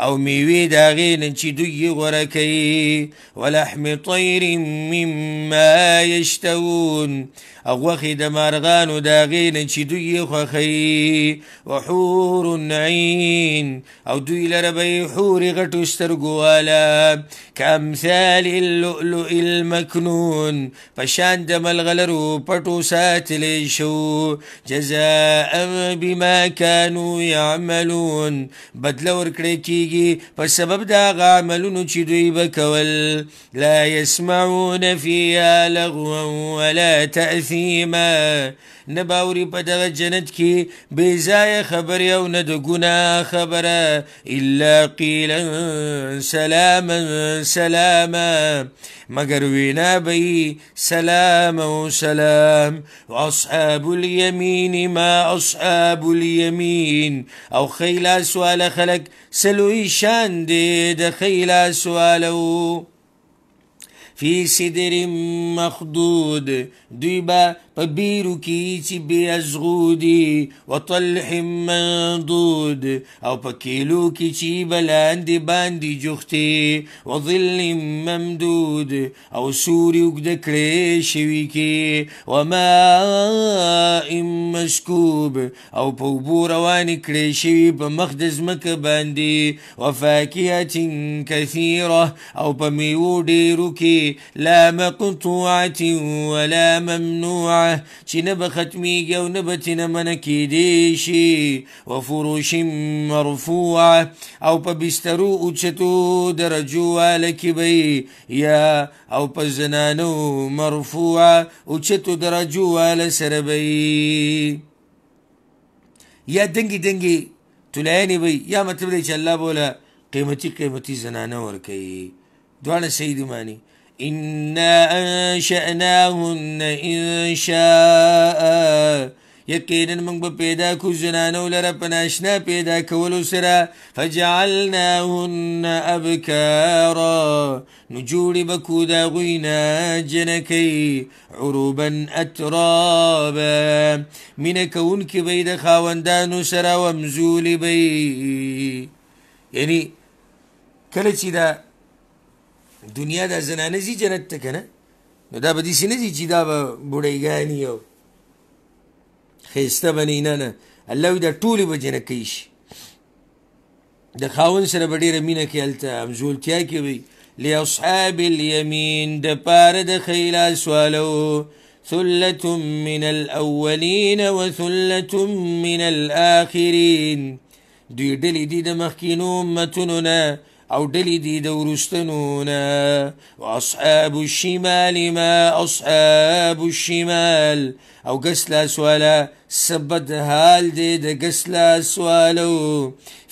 او میوی داغین چې دوی غوره ولحم طیر مما یشتون أغوخي دمارغان داغين انشي دوي خخي وحور النعين أو دوي لربي حور غتو استرقوالا كأمثال اللؤلؤ المكنون فشان دم الغلرو بطو ساتليشو جزاء بما كانوا يعملون بدل فسبب داغ عملون انشي دوي بكول لا يسمعون فيها لغوا ولا تأثير اثیما نباوری په دغه جنت کې بې ځایه خبرې او نه د ګناه الا قیلا سلاما سلاما مگر وینا به سلام و سلام و اصحاب اليمين ما اصحاب اليمين او خیلی سوال خلق سلوی شان دید خیلی سوالو في سدر مخدود دوی پبیرو کې چې بی وطلح مندود او پکیلو کې چې بلاندې باندې جوختي وظل ممدود او سوري وګد کړې شوي کې وما مسکوب او په وبو روان کړې شوي په مخ د كثيره او په ديروكي لا مقطوعه ولا ممنوعه چې نه به ختمیږي او نه به ترنه منع کیدی شي وفروش مرفوعه او په بسترو اوچتو درجو واله کې به یا او په زنانو مرفوعه اوچتو درجو واله سره به یا دنګي دنګي تولانی به یا مطلب دی چې الله بوله قیمتي قیمتي زنانه ورکوي دواړه صحیح دي معنی إنا أنشأناهن إن شاء یقینا من به كوزنانا ولا زنانو لره په فجعلناهن أبكارا نجول بكودا غينا جنكي عروبا اترابا من كونك به خاوندان سرا ومزول بي يعني به دا دنیا د زنانه زی جنت ته کنه نو دا به دیسی نزی چی دا به بودیگانی او خیسته بنی نه نه الله وی دا ټولی به جنکی شي د خاون سره به ډیره مینه کې هلته همزولتیا کې وي لاصحاب الیمین د پاره د ښی لاسوالو ثلة من الأولین وثلة من الآخرین دوی ډلې دي د مخکینو امتونو نه او ډلې دي دورستنونا واصحاب الشمال ما اصحاب الشمال او قسلا سوالا سبد هال دي دا قسلا سوالو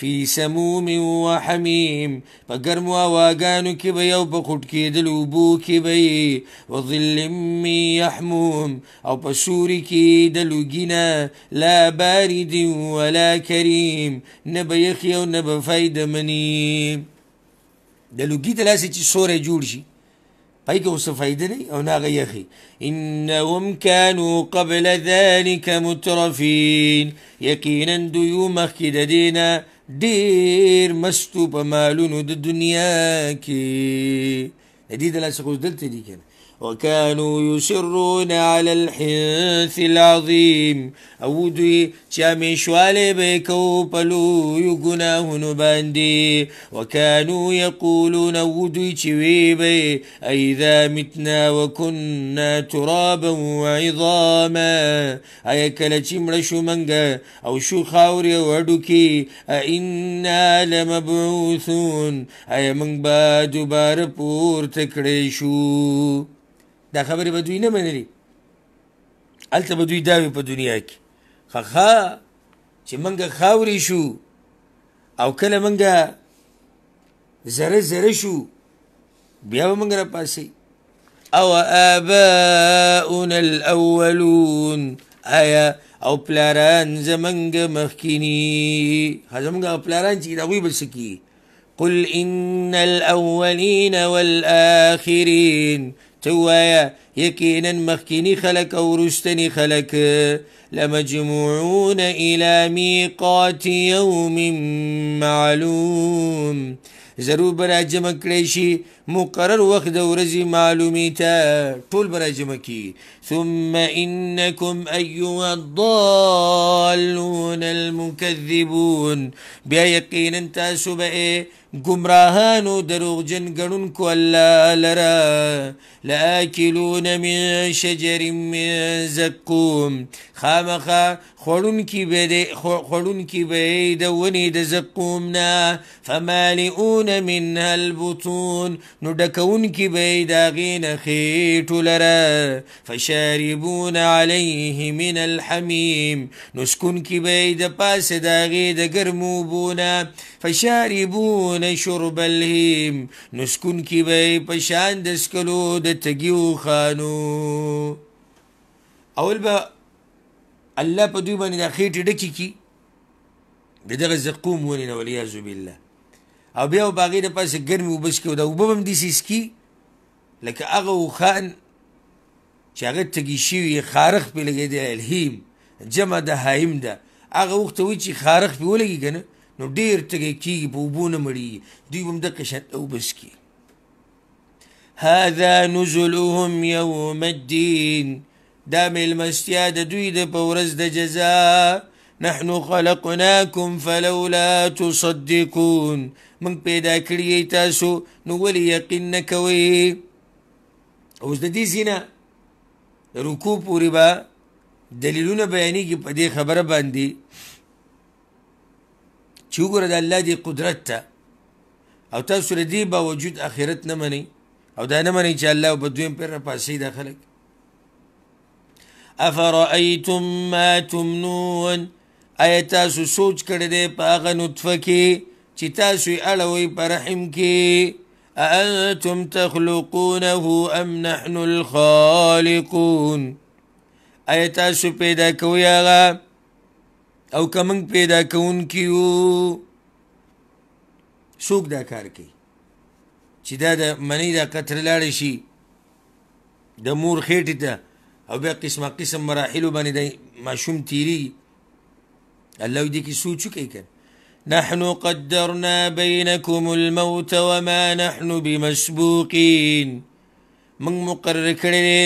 في سموم وحميم بقرم واغانو كي بيو بخوت كي دلوبو كي بي وظل امي يحموم او بسوري كي دلوجنا لا بارد ولا كريم نبا يخيو نبا فايد منيم د لوګي د لاسه چې سورې جوړ شي پای کې اوس فائدې نه او نه غيخي انهم كانوا قبل ذلك مترفين یقینا دوی مخکې د دینه ډیر مستو په مالونو د دنیا کې د دې د لاسه خو دلته دي کنه وكانوا يصرون على الحنث العظيم او دوی چې مشواله به کو پلو یو ګناهونه باندې وکانو یقولون او دوی چې وی به اذا متنا وكنا ترابا وعظاما اي کله چې مړ شو منګه او شو خاورې وړو کې انا لمبعوثون اي موږ به دوباره پورته کړې شو دا خبرې به دوی نه منلي هلته به دوی داوي په دنیا کې خخا چې منګه خاورې شو او کله منګه زره زره شو بیا به منګه راپاسئ او آباؤنا الاولون آیا او پلاران زمنګ مخکینی زمنګ پلاران چې دا وی بسکی قل ان الاولین والآخرین ته وایا یقینا مخکینی خلق او رستنی خلق لمجموعون الى میقات یوم معلوم ضرور برا جمع کړی شي مقرر وقت د معلومي تا طول ټول ثم إنكم أيها الضالون المکذبون بیا یقینا تاسو به گمراهانو دروغجن ګڼونکو كوالا لرا لآكلون من شجر من زقوم خامخا خلون كي بيد وني دزقومنا فمالئون منها البطون نو ډکون کې به داغې نه خېټو لره فشاربون علیه من الحمیم نو سکون کې به د پاسه داغې د ګرمو بونه فشاربون شرب الهیم نو سکون کې به په شان د سکلو د تګیو خانو اول به الله په دوی باندې د خېټې ډکې کی دغه زقوم ونی نو ولیاذ بالله او بیا باغې د پاسه ګرمي وبس کې دا وبم دي سیسکی لکه هغه وخان چې هغه تګی شي خارخ په لګي د الهیم جمع د هایم ده هغه وخت وی چې خارخ په ولګي کنه نو ډیر تګی کیږي په وبونه مړي دوی هم د قشت او بس کې هذا نزلهم يوم الدين دا ملمستیا د دوی د پورز د جزاء نحنو خلقناکم فلولا تصدقون من پیدا کړی تاسو نو ولی یقین نکوي اوس د دې سینا رکوع پوری با دلیلونه بیانې کې په دې خبره باندې چې وګوره د الله دی قدرت ته او تاسو له دې باوجود اخرت نه منئ او دا نه منئ چې الله په دویم پر پاسې د خلک افرأيتم ما تمنون آیا تاسو سوچ کړی دی په هغه نطفه کې چې تاسو یې اړوئ په رحم کې اانتم تخلقونه ام نحن الخالقون آیا تاسو پیدا کوئ هغه او که موږ پیدا کوونکي یو څوک دا کار کوي چې دا د منی دا قطر لاړې شي د مور خېټې ته او بیا قسمه قسم مراحلو باندې د ماشوم تیریږي الله دې کې سوچ کوي کنه نحن قدرنا بينكم الموت وما نحن بمسبوقين من مقرر کړی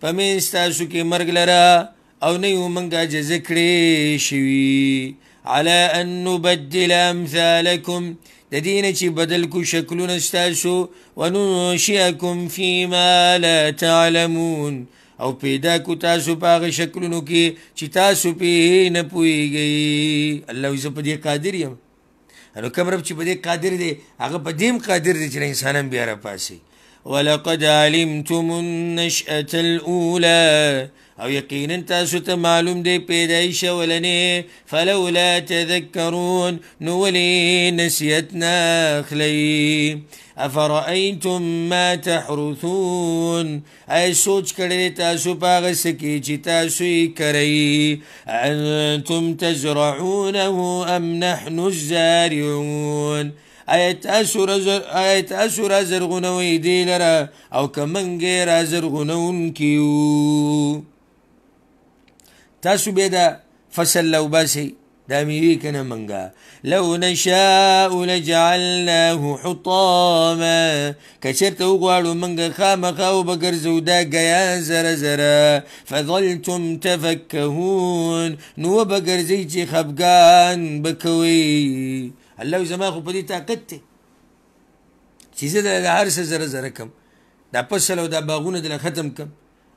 پمې تاسو کې مرګ لره او نه یو منګه جزکړې شوي على ان نبدل امثالكم د دین چې بدل کو شکلونه تاسو وننشئكم فيما لا تعلمون او پیدا کو تاسو پاغه شکلونو کې چې تاسو په نه پويږي الله یې په دې قادر یم نو کوم رب چې په دې قادر دی هغه په دې قادر دی چې انسانان بیا را پاسي ولقد علمتم النشأة الأولى او یقینا تاسو ته معلوم دی پیدایش ولنې فلولا تذکرون نو ولې نسیت ناخلی افرأيتم ما تحرثون اي سوچ کړی تاسو پاغه سکی چې تاسو یې کړی انتم تزرعونه ام نحن الزارعون آیت اسور زر آیت اسور زرغونه وی او کمنګ را زرغونه تاسو به دا فصل لو باسي دا میوی کنه منگا لو نشاء لجعلناه حطاما کچرت وغواړو منگا خامخا وبګرځو دا ګیا زره زره فظلتم تفكهون نو وبګرځي چې خفګان بکوي الله زما خو په دې طاقت ته چې زه د هر څه زره زره کم دا پسل او دا باغونه دل ختم کم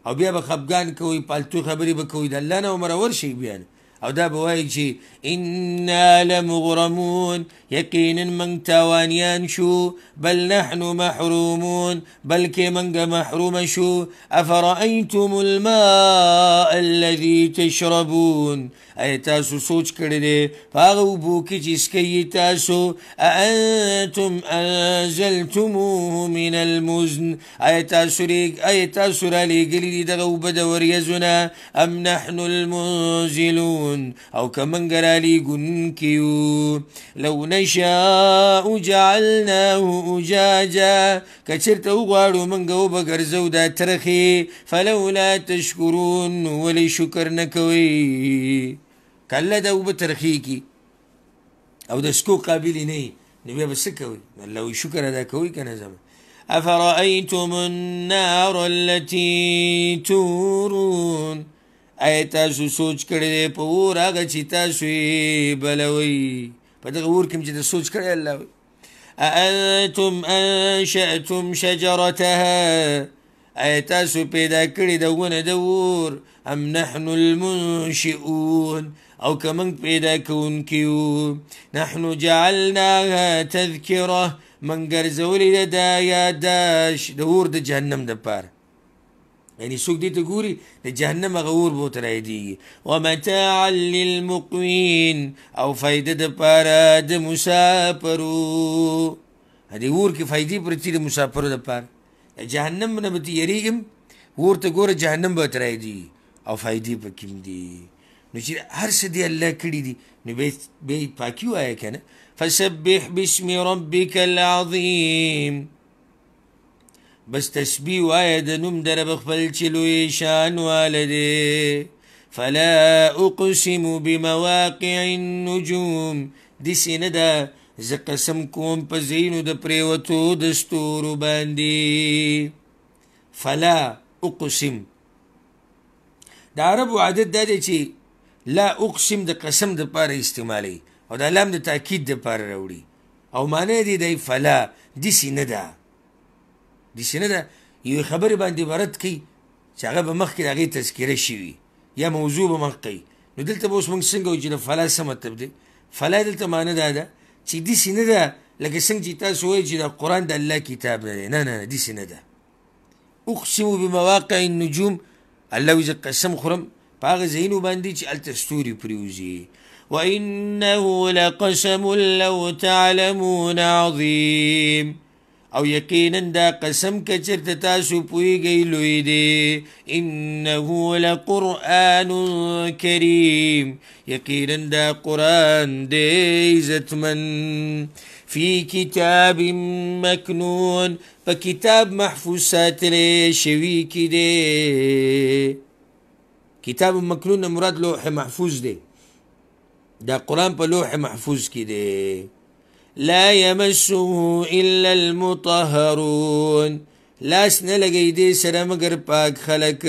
او بیا به خفګان کوي پالتو خبرې به کوي د الله نه مرور شي بیا او دا به وایي چې انا لمغرمون يقينا من توان شو بل نحن محرومون بل كمن محروم شو أفرأيتم الماء الذي تشربون أي تاسو سوچ کرده فاغوبو كجس كي تاسو أأنتم أنزلتموه من المزن أي تاسو ريق أي تاسو رالي قليل دغو بدور يزنا أم نحن المنزلون أو كمن قرالي قنكيو لو نجد نشاء جعلناه أجاجا كچرت وغواړو منګه وبګرځو دا ترخي فلولا تشکرون ولی شکر نه کوي کله دا وب ترخی کی او د سکو قابل نه نو بیا بس کوي الله شکر ادا کوي کنه زما افرأيتم النار التي تورون ايتا سوچ کړي په ور هغه چې تاسو بلوي په دغه ور کې چې د سوچ کړی الله وي اانتم انشأتم شجرتها اي تاسو پیدا کړی د ونه د ور ام نحن المنشئون او کمن پیدا کونکیو نحن جعلناها تذکره من ګرځولې د یاداش د ور د جهنم د پاره یعنی څوک دې ته ګوري د جهنم غور بوت راي دي ومتاع للمقوین او فائدہ د پاره د مسافرو دې ور کې فائدې پرتی د مسافرو د پاره جهنم نه بت یریګم ور ته ګوره جهنم بوت راي دي او فائدې پکې دي نو چې هر څه دی الله کړی دي نو به به پاکي وایې کنه فسبح باسم ربك العظیم بس تسبیح وای د نوم در بخپل چلوې شان والده فلا اقسم بمواقع النجوم د سینه ده ز قسم کوم په زینو د پریوتو د ستورو باندې فلا اقسم د عربو عادت دا دی چې لا اقسم د قسم د پاره استعمالي او د لام د تاکید د پاره راوړي او معنی دی دی فلا د سینه ده د سینه ده یو خبرې باندې برد کی چې هغه به مخکې هغه تذکیره شي یا موضوع به مخکې نو دلته به اوس موږ څنګه وجې نه فلا څه مطلب دی فلا دلته معنی دا ده چې داسې نه ده لکه څنګه چې تاسو وایئ چې دا قرآن د الله کتاب نه دی نه نه نه داسې نه ده اقسم بمواقع النجوم الله وایي زه قسم خورم په هغه ځایونو باندې چې هلته ستوري پرېوځي وإنه لقسم لو تعلمون عظيم او یقینا دا قسم کچر تاسو پویږئ لوی دی انه لقران کریم یقینا دا قران دی عزتمن فی کتاب مکنون په کتاب محفوظ ساتلی شوی کی دی کتاب مکنون مراد لوح محفوظ دی دا قران په لوح محفوظ کې دی لا يمسه الا المطهرون لاس نه لګي دې سره مگر پاک خلک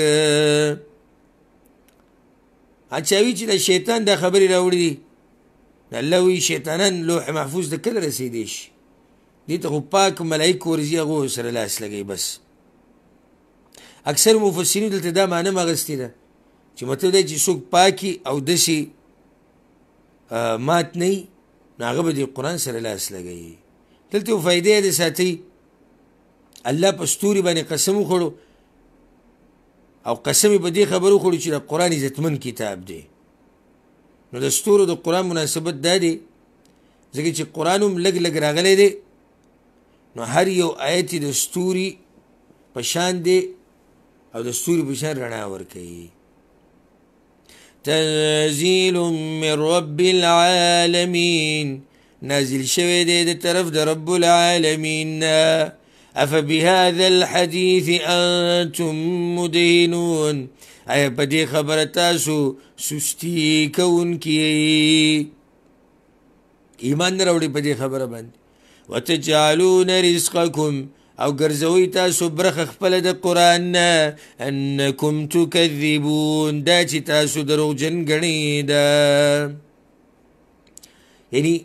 اچوي چې د شیطان د خبرې راوړي الله وی شیطانان لوح محفوظ د کله رسیدي شي دې ته پاک ملائک ورزي هغه سره لاس لګي بس اکثر مفسرین دلته دا معنی مغستی ده چې مطلب دی چې څوک پاکي او دشي مات نه ناغه به د قران سره لاس لګي دلته فائدې دې ساتي الله په ستوري باندې قسم وخړو او قسم په دې خبرو خړو چې د قران عزتمن کتاب دی نو د ستورو د قران مناسبت دا دی ځکه چې قران هم لګ لګ راغلی دی نو هر یو آیت د ستوري په شان دی او د ستوري په شان رڼا ور کوي تنزيل من رب العالمين نازل شوية دي طرف د رب العالمين أفبهذا بهذا الحديث انتم مدينون أي بدي دې خبره تاسو سستی کوونکی كي راوړي په بدي خبره وتجعلون رزقكم او ګرځوي تاسو برخه خپل د قران نه انکم تکذبون دا چې تاسو دروغجن غنی دا یعنی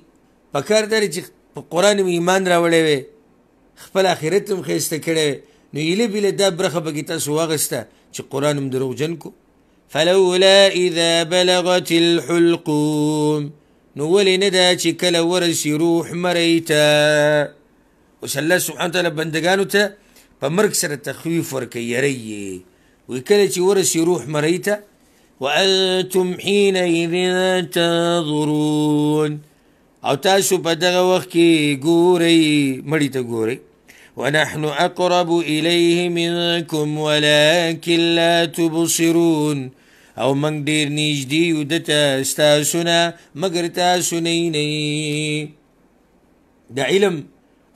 پکار در چې په قران می ایمان راوړې وي خپل اخرت هم خسته کړي نو یلی بل دا برخه به تاسو واغسته چې قران هم دروغجن کو فلولا اذا بلغت الحلقوم نو ولې نه دا چې کله ورسی روح مریته اوس الله سبحانه وتعالى بندگانو ته په مرګ سره تخویف ورکوي یری روح وانتم حينئذ تنظرون او تاسو په وخكي قوري مريتا قوري ونحن اقرب اليه منكم ولكن لا تبصرون او من دير نږدې ودتا استاسنا تاسو نه دا علم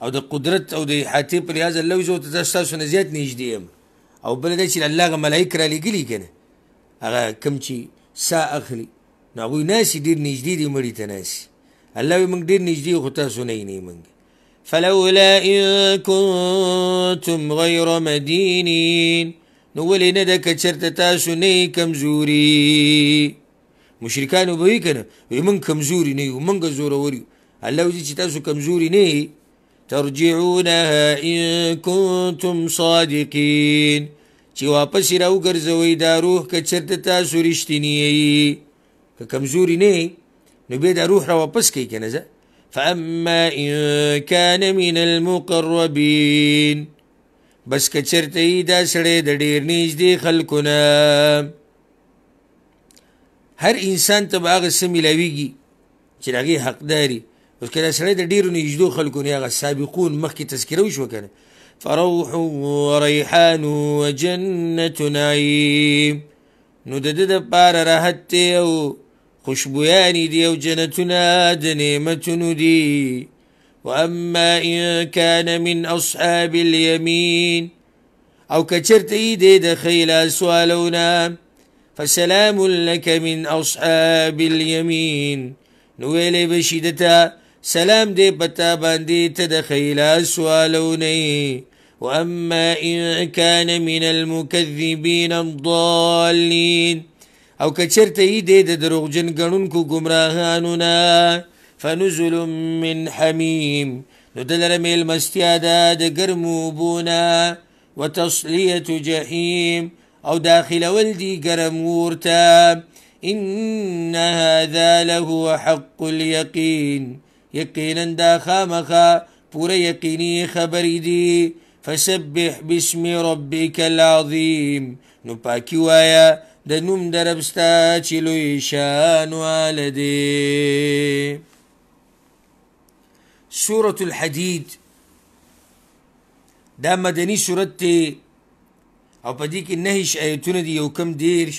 او د قدرت او د احاطه په لحاظ الله جو ته تاسو نه زیات نږدې يم او بل دې چې الله غ ملائکه را لګلی کنه هغه کم چې سا اخلي نو هغه ناس ډیر نږدې دي مړی ته ناس الله یې موږ ډیر نږدې خو تاسو نه یې موږ فلولا ان كنتم غير مدينين نو ولې نه د کچرته تاسو نه کمزوري مشرکان وبوي کنه وي مونږ کمزوري نه یو مونږ زوروري الله وځي چې تاسو کمزوري نه ترجعونها ان كنتم صادقين چې واپس راو ګرځوي دا روح کچرت تاسو رښتینی یي که کمزوري نه نو به دا روح را واپس کوي کنه ځه فاما ان كان من المقربين بس کچرته دا سړی د ډیر نږدې خلکو نه هر انسان ته به هغه څه میلاویږي چې هغې حقداري اوس کله سړی د ډیرو نږدو خلکو نه هغه سابقون مخکې تذکره وشو کنه فروح وريحان وجنة نعيم نو د د پار راحت او خوشبویانی يعني دی او جنتنا د نعمتونو دی واما ان كان من اصحاب اليمين او كچرت دی د خیل سوالونا فسلام لك من اصحاب اليمين نو ویلی بشیدتا سلام دي بتا باندي تدخيل د واما ان كان من المكذبين الضالين او كشرت إيدي دروغ دروغجن غنونکو گمراهانو فنزل من حميم نو دلر میل مستیاده بونا وتصليه جحيم او داخل والدي ګرم ورته ان هذا له حق اليقين یقینا دا خامخا پوره یقینی خبری دی فسبح باسم ربک العظیم نو پاکی وایا د نوم دربستا چې لوی شان والدی سورة الحديد دا مدنی صورت تی او پا دی که نهش آیتون دی یو کم دیرش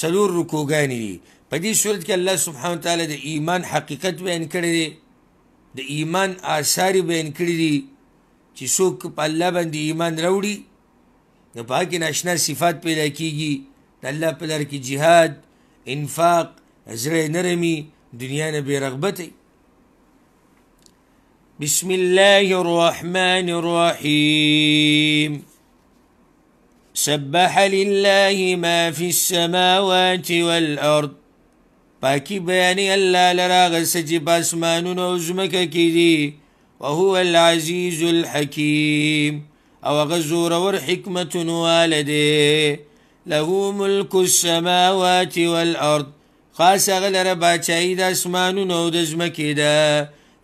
سلور رکوگانی دی په دې صورت کې الله سبحانه وتعالى د ایمان حقیقت بیان کړی دی د ایمان آثار بیان کړی دی چې څوک په الله باندې ایمان راوړي نو په کې ناشنا صفات پیدا کیږي د الله په لار کې جهاد انفاق زړه نرمي دنیا نه بې رغبتي بسم الله الرحمن الرحيم سبح لله ما في السماوات والأرض پاکی بیانی الله لرا غسج باسمانون او زمکه کی دی وهو العزیز الحکیم او غزور ور حکمت والده له ملک السماوات والارض خاص غلر باچای د اسمانون او د زمکه ده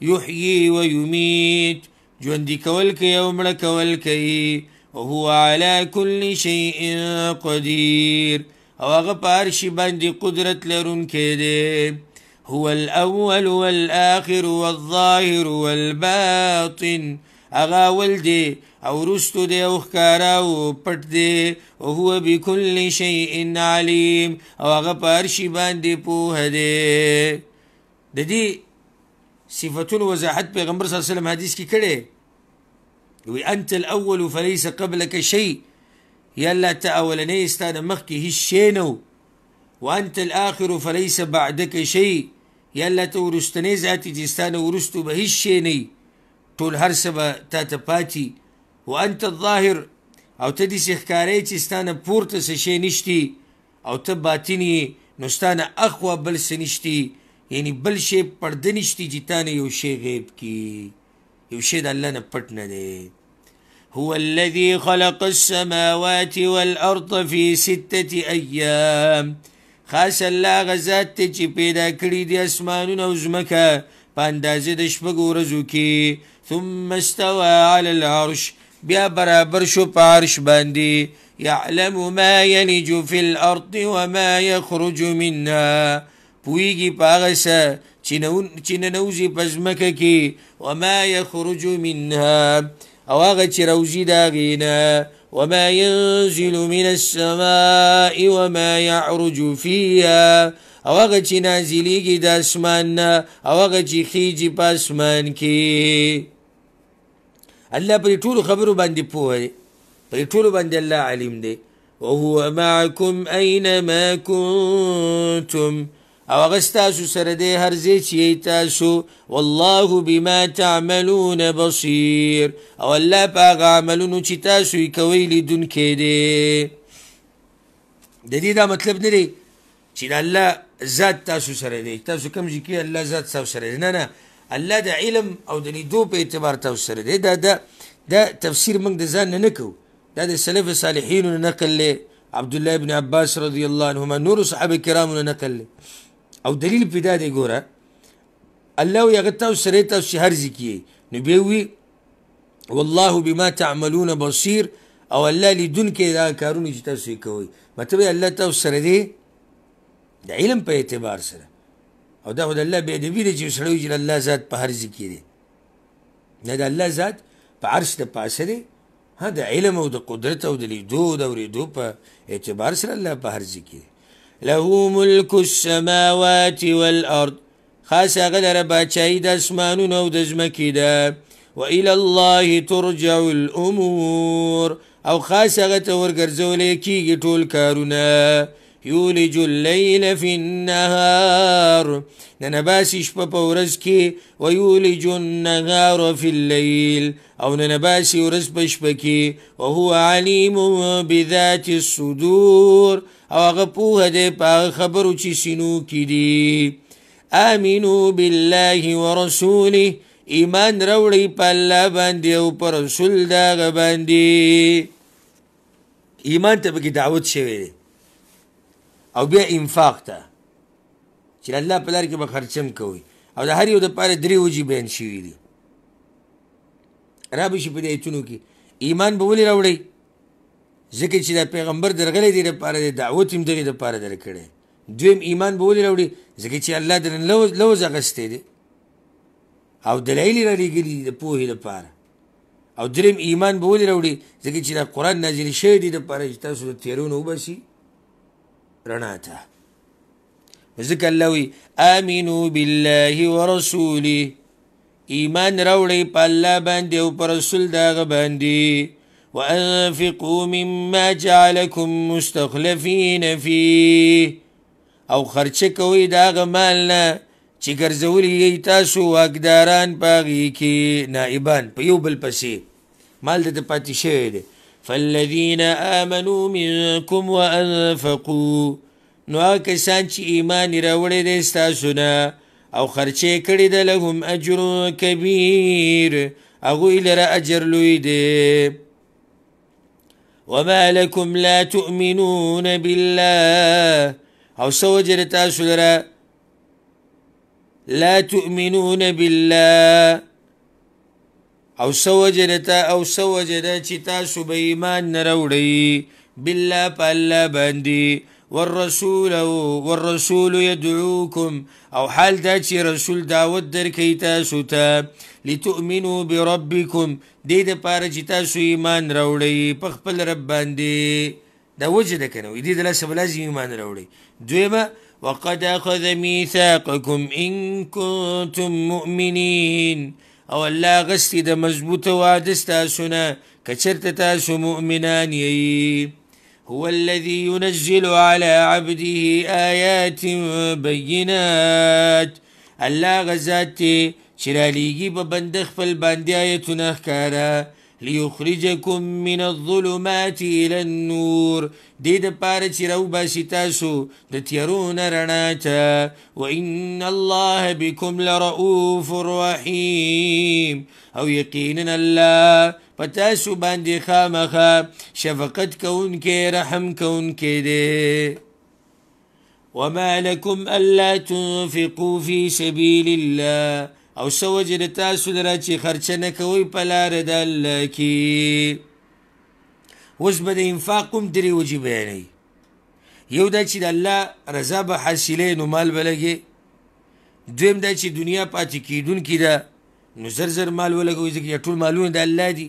یحیی و یمیت ژوند کول کوي او مړ کول کوي وهو على كل شيء قدير او هغه پار شي باندې قدرت لرونکي دی هو الاول والاخر والظاهر والباطن اغا ول دی او رستو دی او خکارا او پټ دی او هو بكل شيء عليم او هغه پر شی باندې پوه دی د دې صفاتون وضاحت پیغمبر صلی الله علیه وسلم حدیث کې کړي وی انت الاول فليس قبلك شيء یلا ته اولنې استانه مخکې هیڅ شی نو وانت الاخر فليس بعدك شيء یلا ته ورستنې ذاتي چې استانه ورستو به هیڅ شی نه ټول هر څه به تا ته پاتې وانت الظاهر او ته دې ښکارې چې ستانه پورته څه شی نشتی او ته باطینی نو ستانه اخوا بل څه نشتی یعنی بل شی پرده نشتی چې تانه یو شی غیب کی یو شی د الله نه پټ نه دی هو الذي خلق السماوات والارض في سته ايام خاص الله غزاد ته چې پیدا کړی د اسمانونو او ځمکه په اندازې د شپږ ورځو کې ثم استوى على العرش بیا برابر شو په عرش باندې يعلم ما يلج في الارض وما يخرج منها پویږي پاغه څه چې ننوزي په ځمکه کې وما يخرج منها او هغه داغينا وما ينزل من السماء وما يعرج فيها او هغه نازلي قد اسمان او هغه چې باسمان كي الله خبرو باندي پوه دی پر الله علیم دي وهو معكم أينما كنتم او غستاسو سره دې هر ځای چې تاسو والله بما تعملون بصير او الله پاک عملونو چې تاسو یې کوي لیدون کې دي د دې دا مطلب نه دی چې الله ذات تاسو سره دی تاسو کوم ځکه الله ذات تاسو سره دی نه نه الله د علم او د لیدو په اعتبار تاسو سره دی دا دا دا تفسیر موږ د ځان نه کوو دا د سلف صالحین نقل له عبد الله بن عباس رضی الله عنهما نور صحابه کرامو نقل له او دلیل په دا دی ګوره الله یو غتا سره تاسو شهر ذکی نو به وی والله بما تعملون بصير او الله لدون کې دا کارونه چې تاسو کوي مطلب الله تاسو سره دی د علم په اعتبار سره او دا د الله به دی ویل چې سره وی الله ذات په هر ذکی دی نه د الله ذات په عرش د پاسه دی ها د علم او د قدرت او د لیدو او د ورېدو په اعتبار سره الله په هر ذکی دی له ملك السماوات والارض خاصه غدر باچايد اسمانو نو دزمكي دا وإلى الله ترجع الأمور أو خاصة غته ورګرځولې کیږي كارونا یولج الليل في النهار ننباسی شپه په ورځ کې و یولج النهار في الليل او ننباسی ورځ په شپه کې او هو علیم بذات الصدور او هغه پوهه دی په خبرو چې سینو کې دی امنو بالله ورسوله ایمان روړی په الله باندې او پر رسول دا باندې ایمان ته به دعوت شوی دی او بیا انفاق ته چې الله په لار کې به خرچم کوي او د هر یو د پاره درې وجې بیان شوي دي را به شي په دې ایتونو کې ایمان به ولې راوړی ځکه چې د پیغمبر درغلی دی لپاره د دعوت هم دغې لپاره درکړی دویم ایمان به ولې راوړي ځکه چې الله درن لوز اغستی دی او دلایل را لېږلي دي د پوهې لپاره او دریم ایمان به ولې راوړي ځکه چې دا قرآن نازل شوی دی دپاره چې تاسو د تیرونو وباسي رڼا ته ځکه الله وی امنو بالله ورسوله ایمان راوړی په الله باندې او پر رسول دغه باندې وانفقوا مما جعلكم مستخلفين فيه او خرچه کوي دا غمال نه چې ګرځولي یی تاسو واګداران پاږي کې نائبان په یو بل پسې مال د پاتې شوی دی فالذین آمنوا منکم وانفقوا نو کسان چې ایمان راوړی دی ستاسو نه او خرچې کړی د لهم اجر کبیر هغوی لره اجر لوی دی وما لكم لا تؤمنون بالله او سو اجر تاسو لره لا تؤمنون بالله او سوجد تا او سوجد چې تاسو به ایمان نه راوړئ بالله په الله باندې والرسول والرسول يدعوكم او حال دا چې رسول دعوت درکې تاسو ته لتؤمنوا بربكم دې د پاره چې تاسو ایمان راوړئ په خپل رب باندې دا وجه ده کنه دې د لاسه بلازم ایمان راوړئ دویمه وقد اخذ ميثاقكم ان كنتم مؤمنين او الله غستی د مضبوط واده ستاسونه کچرت تاسو مؤمنان یی هو الذي ينزل على عبده آيات بينات الله غزات چرالیگی په بندخ خپل باندې آیتونه ښکارا ليخرجكم من الظلمات الى النور دي دا پاره چې رو باسي تاسو دا تیارون رناتا وان الله بكم لرؤوف رحيم او یقینا الله پتاسو باندې خامخه شفقت کوونکې رحم کوونکې دې وما لكم ألا تنفقوا في سبيل الله او سو جر تاسو درا چې خرچه نه کوي په لار د الله کې اوس به د انفاق هم درې وجې بیانوي یو دا چې د الله رضا به حاصلې نو مال به لګې دویم دا چې دنیا پاتې کیدونکي ده نو زر زر مال ولګوي ځکه ټول مالونه د الله دي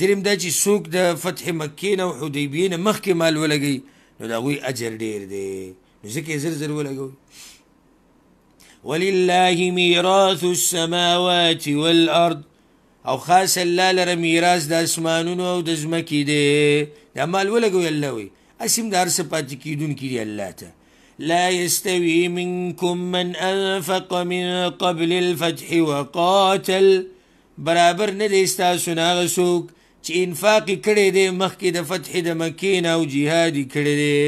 دریم دا چې څوک د فتح مکې نه او حدیبیې نه مخکې مال ولګي نو د هغوی اجر ډیر دی نو ځکه یې زر زر ولګوي ولله میراث السماوات والارض او خاص الله لره میراث د اسمانونو او د ځمکې دی د مال ولګوي الله وي اسیم د هر څه پاتې کیدونکي دی الله ته لا يستوي منكم من انفق من قبل الفتح وقاتل برابر نه دی ستاسو هغه څوک چې انفاق کړی دی مخکې د فتح د مکې نه او جهاد کړی دی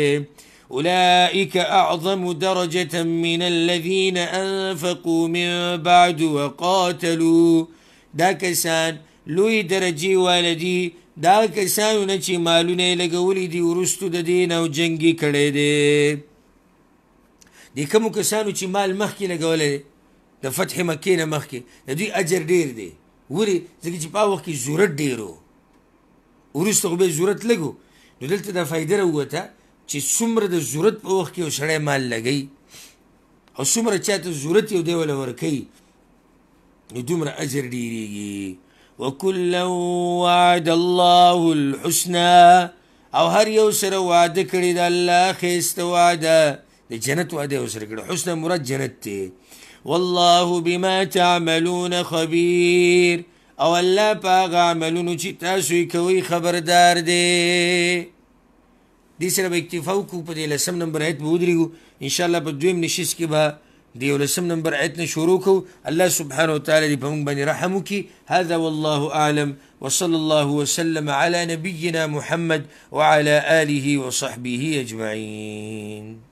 أولئك أعظم درجة من الذين أنفقوا من بعد وقاتلوا دا کسان لوی درجی والدی دا کسانو نه چې مالونه لګولې دي ورستو د دین او جنگي کړي دي د کوم کسانو چې مال مخکې لګولې د فتح مکې نه مخکې د دوی اجر ډیر دی وری ځکه چې په وخت کې ضرورت ډیرو ورستو به ضرورت لګو نو دلته د فائدې راوته چې څومره د ضرورت په وخت کې وسړی مال لګي او څومره چاته ضرورت یو دی ولا ورکي نو دومره اجر ډیریږي وکلا وعد الله الحسنى او هر یو سره وعده کړی د الله خېست وعده د جنت وعده سره کړی حسنى مراد جنت ته والله بما تعملون خبير او الله پاغه عملونو چې تاسو کوي خبردار دی دي سره به اکتفا وکړو په دې لسم نمبر آیت بودریو ان شاء الله په دویم نشست کې به د لسم نمبر آیت نه شروع کو الله سبحانه وتعالى دې په موږ باندې رحم وکي هذا والله اعلم وصلى الله وسلم على نبينا محمد وعلى آله وصحبه أجمعين